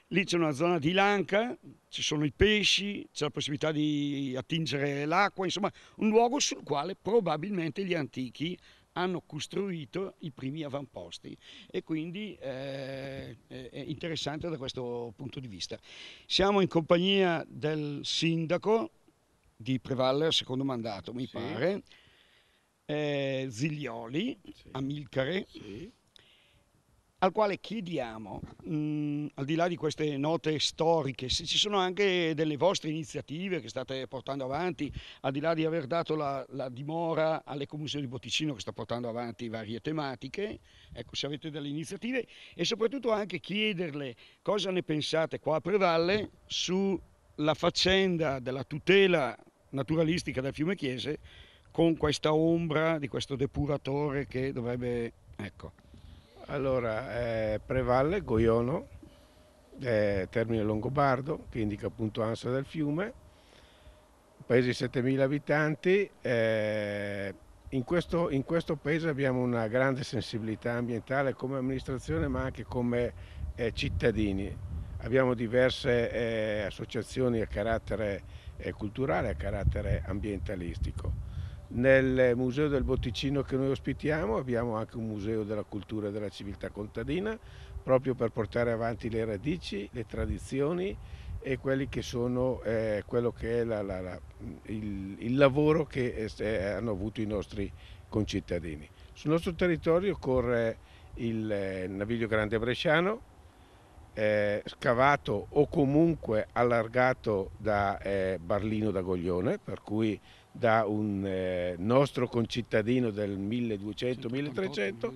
Speaker 1: Lì c'è una zona di lanca, ci sono i pesci, c'è la possibilità di attingere l'acqua, insomma un luogo sul quale probabilmente gli antichi hanno costruito i primi avamposti e quindi eh, è interessante da questo punto di vista. Siamo in compagnia del sindaco di Prevalle secondo mandato, mi sì. pare, eh, Ziglioli, sì. Amilcare. Sì al quale chiediamo, mh, al di là di queste note storiche, se ci sono anche delle vostre iniziative che state portando avanti, al di là di aver dato la, la dimora alle commissioni di Botticino che sta portando avanti varie tematiche, ecco se avete delle iniziative e soprattutto anche chiederle cosa ne pensate qua a Prevalle sulla faccenda della tutela naturalistica del fiume Chiese con questa ombra di questo depuratore che dovrebbe... Ecco.
Speaker 5: Allora, eh, prevalle Goiono, eh, termine longobardo, che indica appunto ansa del fiume, paese di 7.000 abitanti. Eh, in, questo, in questo paese abbiamo una grande sensibilità ambientale come amministrazione ma anche come eh, cittadini. Abbiamo diverse eh, associazioni a carattere eh, culturale, a carattere ambientalistico. Nel Museo del Botticino che noi ospitiamo abbiamo anche un museo della cultura e della civiltà contadina, proprio per portare avanti le radici, le tradizioni e quelli che sono, eh, quello che è la, la, la, il, il, lavoro che eh, hanno avuto i nostri concittadini. Sul nostro territorio corre il eh, Naviglio Grande Bresciano, eh, scavato o comunque allargato da eh, Barlino d'Agoglione, per cui da un eh, nostro concittadino del 1200-1300,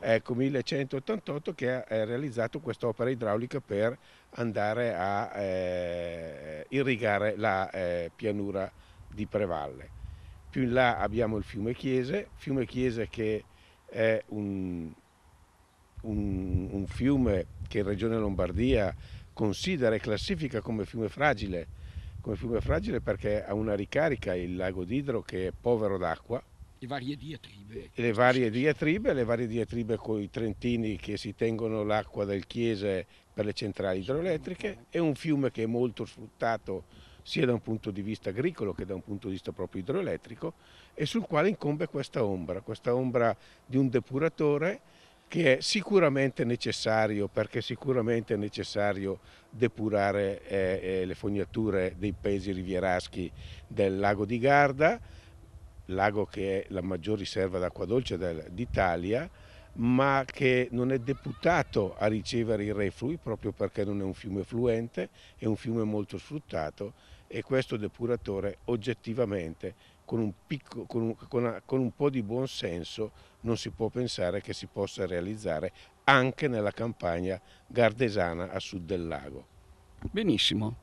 Speaker 5: ecco 1188 che ha eh, realizzato quest'opera idraulica per andare a eh, irrigare la eh, pianura di Prevalle. Più in là abbiamo il fiume Chiese, fiume Chiese che è un, un, un fiume che Regione Lombardia considera e classifica come fiume fragile, come fiume fragile perché ha una ricarica il lago d'Idro che è povero d'acqua. Le varie diatribe. Le varie diatribe, le varie diatribe con i trentini che si tengono l'acqua del Chiese per le centrali idroelettriche, è un fiume che è molto sfruttato sia da un punto di vista agricolo che da un punto di vista proprio idroelettrico e sul quale incombe questa ombra, questa ombra di un depuratore che è sicuramente necessario perché è necessario depurare eh, eh, le fognature dei paesi rivieraschi del lago di Garda, lago che è la maggior riserva d'acqua dolce d'Italia, ma che non è deputato a ricevere i reflui proprio perché non è un fiume fluente, è un fiume molto sfruttato e questo depuratore oggettivamente con un, picco, con, un, con, una, con un po' di buon senso non si può pensare che si possa realizzare anche nella campagna gardesana a sud del lago. Benissimo,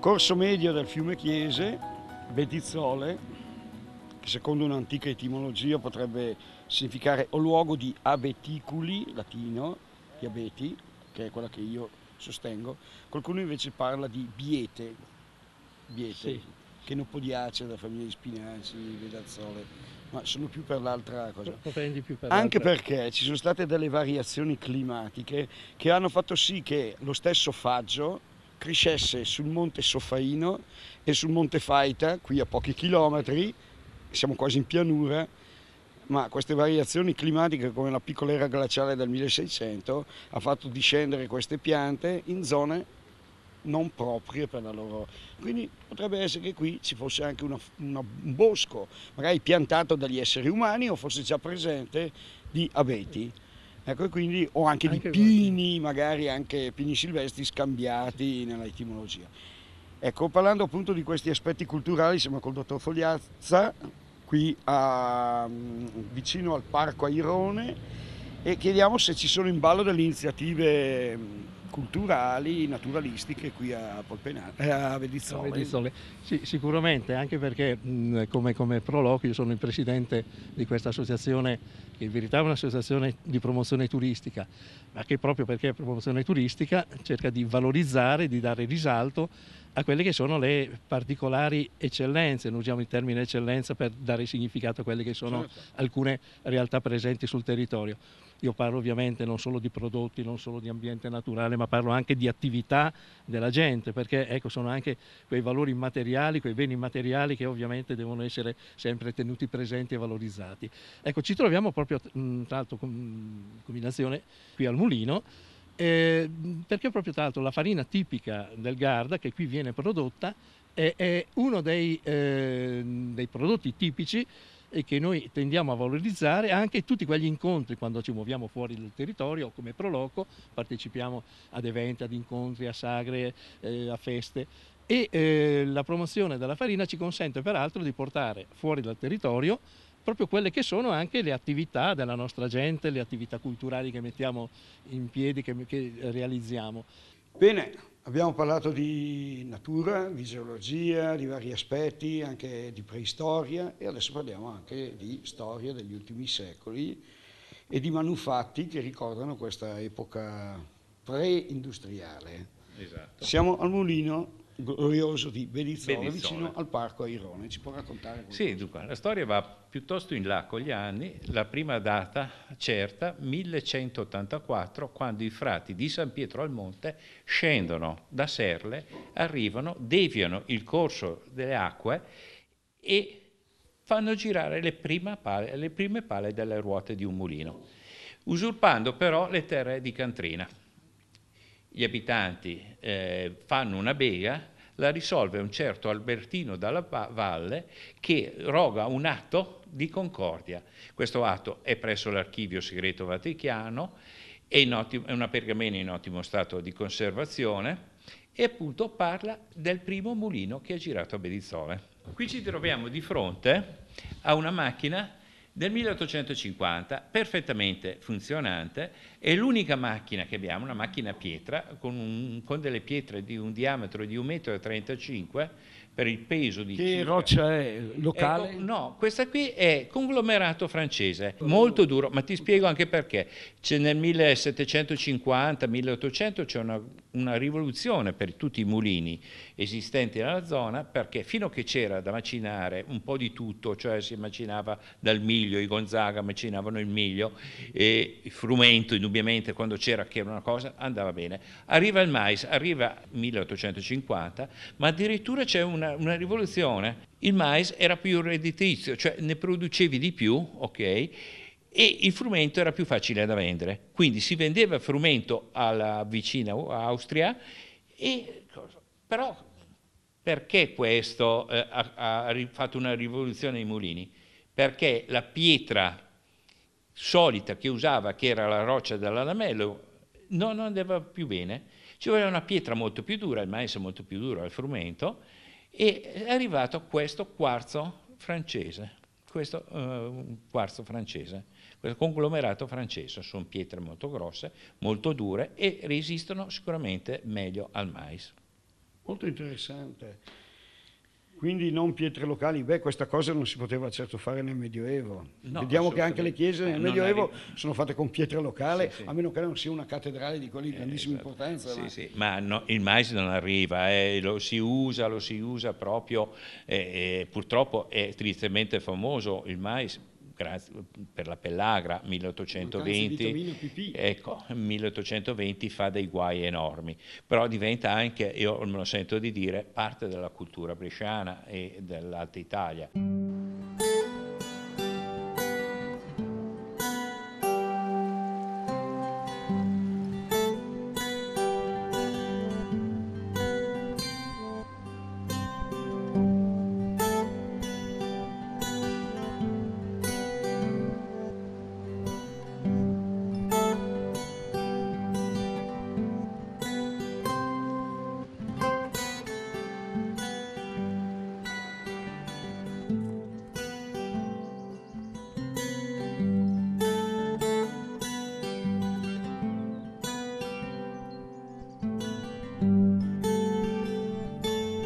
Speaker 1: Corso medio del fiume Chiese, Bedizzole, che secondo un'antica etimologia potrebbe significare o luogo di abeticuli, latino, di abeti, che è quella che io sostengo. Qualcuno invece parla di biete, biete sì. che non podiace della famiglia di Spinaci, Vedazzole, ma sono più per l'altra cosa. Per Anche perché ci sono state delle variazioni climatiche che hanno fatto sì che lo stesso faggio crescesse sul monte Sofaino e sul monte Faita, qui a pochi chilometri, siamo quasi in pianura, ma queste variazioni climatiche come la piccola era glaciale del 1600 ha fatto discendere queste piante in zone non proprie per la loro... Quindi potrebbe essere che qui ci fosse anche una, una, un bosco, magari piantato dagli esseri umani o fosse già presente, di abeti. Ecco, quindi, o anche, anche di pini, voi. magari anche pini silvestri scambiati nella etimologia. Ecco, parlando appunto di questi aspetti culturali, siamo col dottor Fogliazza, qui a, mm, vicino al Parco Airone, e chiediamo se ci sono in ballo delle iniziative mm, culturali, naturalistiche qui a, Polpena, eh, a Vedizzole. No, Vellizzole.
Speaker 6: Sì, sicuramente, anche perché mh, mm, come, come proloquio sono il presidente di questa associazione, che in verità è un'associazione di promozione turistica, ma che proprio perché è promozione turistica cerca di valorizzare, di dare risalto a quelle che sono le particolari eccellenze, non usiamo il termine eccellenza per dare significato a quelle che sono certo. alcune realtà presenti sul territorio. Io parlo ovviamente non solo di prodotti, non solo di ambiente naturale, ma parlo anche di attività della gente, perché ecco, sono anche quei valori immateriali, quei beni immateriali che ovviamente devono essere sempre tenuti presenti e valorizzati. Ecco, ci troviamo proprio tra l'altro in combinazione qui al mulino. Eh, perché proprio tra l'altro la farina tipica del Garda che qui viene prodotta è, è uno dei, eh, dei prodotti tipici e che noi tendiamo a valorizzare anche tutti quegli incontri quando ci muoviamo fuori dal territorio come Proloco, partecipiamo ad eventi, ad incontri, a sagre, eh, a feste e eh, la promozione della farina ci consente peraltro di portare fuori dal territorio proprio quelle che sono anche le attività della nostra gente, le attività culturali che mettiamo in piedi, che, che realizziamo.
Speaker 1: Bene, Abbiamo parlato di natura, di geologia, di vari aspetti, anche di preistoria e adesso parliamo anche di storia degli ultimi secoli e di manufatti che ricordano questa epoca preindustriale. Esatto. Siamo al mulino glorioso di Bedizzone, Bedizzone. vicino al parco Airone. Ci può raccontare? Qualcosa?
Speaker 7: Sì, dunque, la storia va piuttosto in là con gli anni. La prima data certa, 1184, quando i frati di San Pietro al Monte scendono da Serle, arrivano, deviano il corso delle acque e fanno girare le prime, pale, le prime pale delle ruote di un mulino, usurpando però le terre di Cantrina gli abitanti eh, fanno una bega, la risolve un certo Albertino dalla Valle che roga un atto di concordia. Questo atto è presso l'archivio segreto vaticano, è, ottimo, è una pergamena in ottimo stato di conservazione e appunto parla del primo mulino che ha girato a Bedizzole. Qui ci troviamo di fronte a una macchina nel 1850, perfettamente funzionante, è l'unica macchina che abbiamo, una macchina a pietra, con, un, con, delle pietre di un diametro di 1,35 m per il peso di... Che circa.
Speaker 1: roccia è? Eh, Locale?
Speaker 7: Ecco, no, questa qui è conglomerato francese, oh. molto duro, ma ti spiego anche perché. C'è nel 1750-1800 c'è una, una rivoluzione per tutti i mulini esistenti nella zona perché fino a che c'era da macinare un po' di tutto, cioè si macinava dal miglio, i Gonzaga macinavano il miglio, e il frumento indubbiamente quando c'era che era una cosa andava bene. Arriva il mais, arriva 1850, ma addirittura c'è una, una rivoluzione. Il mais era più redditizio, cioè ne producevi di più, ok? e il frumento era più facile da vendere. Quindi si vendeva il frumento alla vicina Austria, e, però perché questo eh, ha, ha fatto una rivoluzione ai mulini? Perché la pietra solita che usava, che era la roccia dell'alamello, non andava più bene. Ci voleva una pietra molto più dura, il mais è molto più duro il frumento, e è arrivato questo quarzo francese, questo eh, quarzo francese, questo conglomerato francese, sono pietre molto grosse, molto dure e resistono sicuramente meglio al mais
Speaker 1: molto interessante. Quindi non pietre locali, beh questa cosa non si poteva certo fare nel Medioevo. No, Vediamo che anche le chiese nel eh, Medioevo sono fatte con pietra locale, sì, sì. a meno che non sia una cattedrale di quelli di eh, grandissima esatto. importanza. Sì, ma, sì.
Speaker 7: ma no, il mais non arriva, eh, lo si usa, lo si usa proprio, eh, eh purtroppo è tristemente famoso il mais per la Pellagra 1820, ecco, 1820 fa dei guai enormi, però diventa anche, io me lo sento di dire, parte della cultura bresciana e dell'Alta Italia.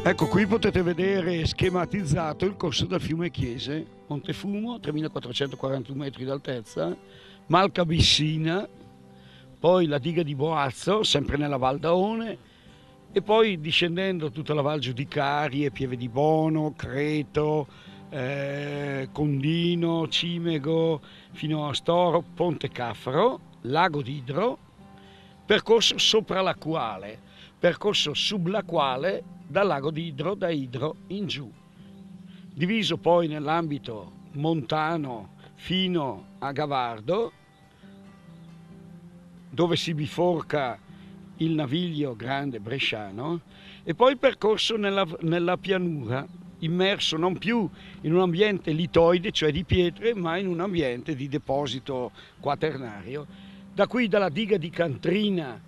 Speaker 1: Ecco qui potete vedere schematizzato il corso del fiume Chiese, Montefumo, 3441 metri d'altezza, Malca Bissina, poi la diga di Boazzo, sempre nella Val d'Aone, e poi discendendo tutta la Val Giudicarie, Pieve di Bono, Creto, eh, Condino, Cimego, fino a Storo, Ponte Caffaro, Lago d'Idro, percorso sopra la quale percorso sublaquale dal lago di Idro da Idro in giù, diviso poi nell'ambito montano fino a Gavardo, dove si biforca il naviglio grande bresciano, e poi il percorso nella, nella pianura, immerso non più in un ambiente litoide, cioè di pietre, ma in un ambiente di deposito quaternario. Da qui dalla diga di Cantrina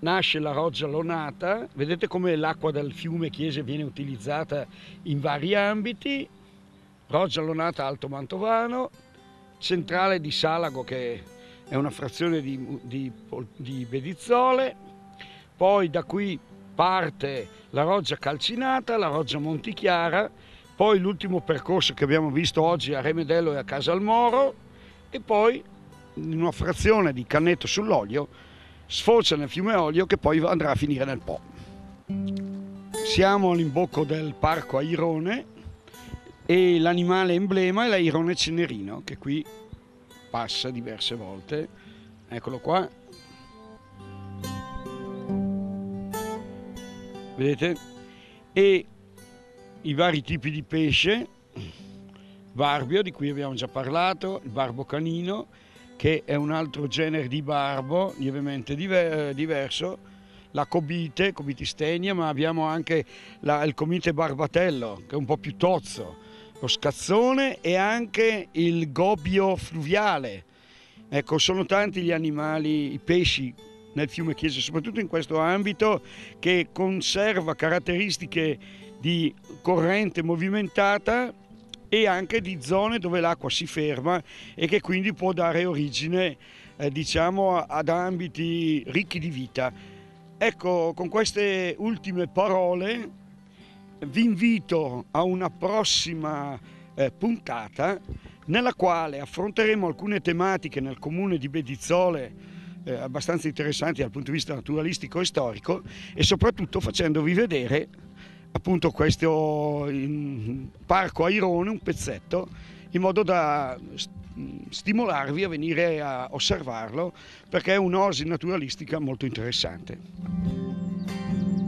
Speaker 1: nasce la Roggia Lonata, vedete come l'acqua dal fiume Chiese viene utilizzata in vari ambiti, Roggia Lonata Alto Mantovano, centrale di Salago che è una frazione di, di, di Bedizzole, poi da qui parte la Roggia Calcinata, la Roggia Montichiara, poi l'ultimo percorso che abbiamo visto oggi a Remedello e a Casalmoro e poi in una frazione di Canneto sull'Olio sfocia nel fiume Olio che poi andrà a finire nel Po. Siamo all'imbocco del parco Airone e l'animale emblema è l'airone cenerino che qui passa diverse volte. Eccolo qua. Vedete? E i vari tipi di pesce, barbio di cui abbiamo già parlato, il barbo canino, che è un altro genere di barbo, lievemente diver diverso, la cobite, cobitistenia, ma abbiamo anche la, il comite barbatello, che è un po' più tozzo, lo scazzone e anche il gobbio fluviale. Ecco, sono tanti gli animali, i pesci nel fiume Chiesa, soprattutto in questo ambito che conserva caratteristiche di corrente movimentata e anche di zone dove l'acqua si ferma e che quindi può dare origine eh, diciamo, ad ambiti ricchi di vita. Ecco, con queste ultime parole vi invito a una prossima eh, puntata nella quale affronteremo alcune tematiche nel comune di Bedizzole eh, abbastanza interessanti dal punto di vista naturalistico e storico e soprattutto facendovi vedere appunto questo parco a Irone un pezzetto in modo da stimolarvi a venire a osservarlo perché è un'osi naturalistica molto interessante.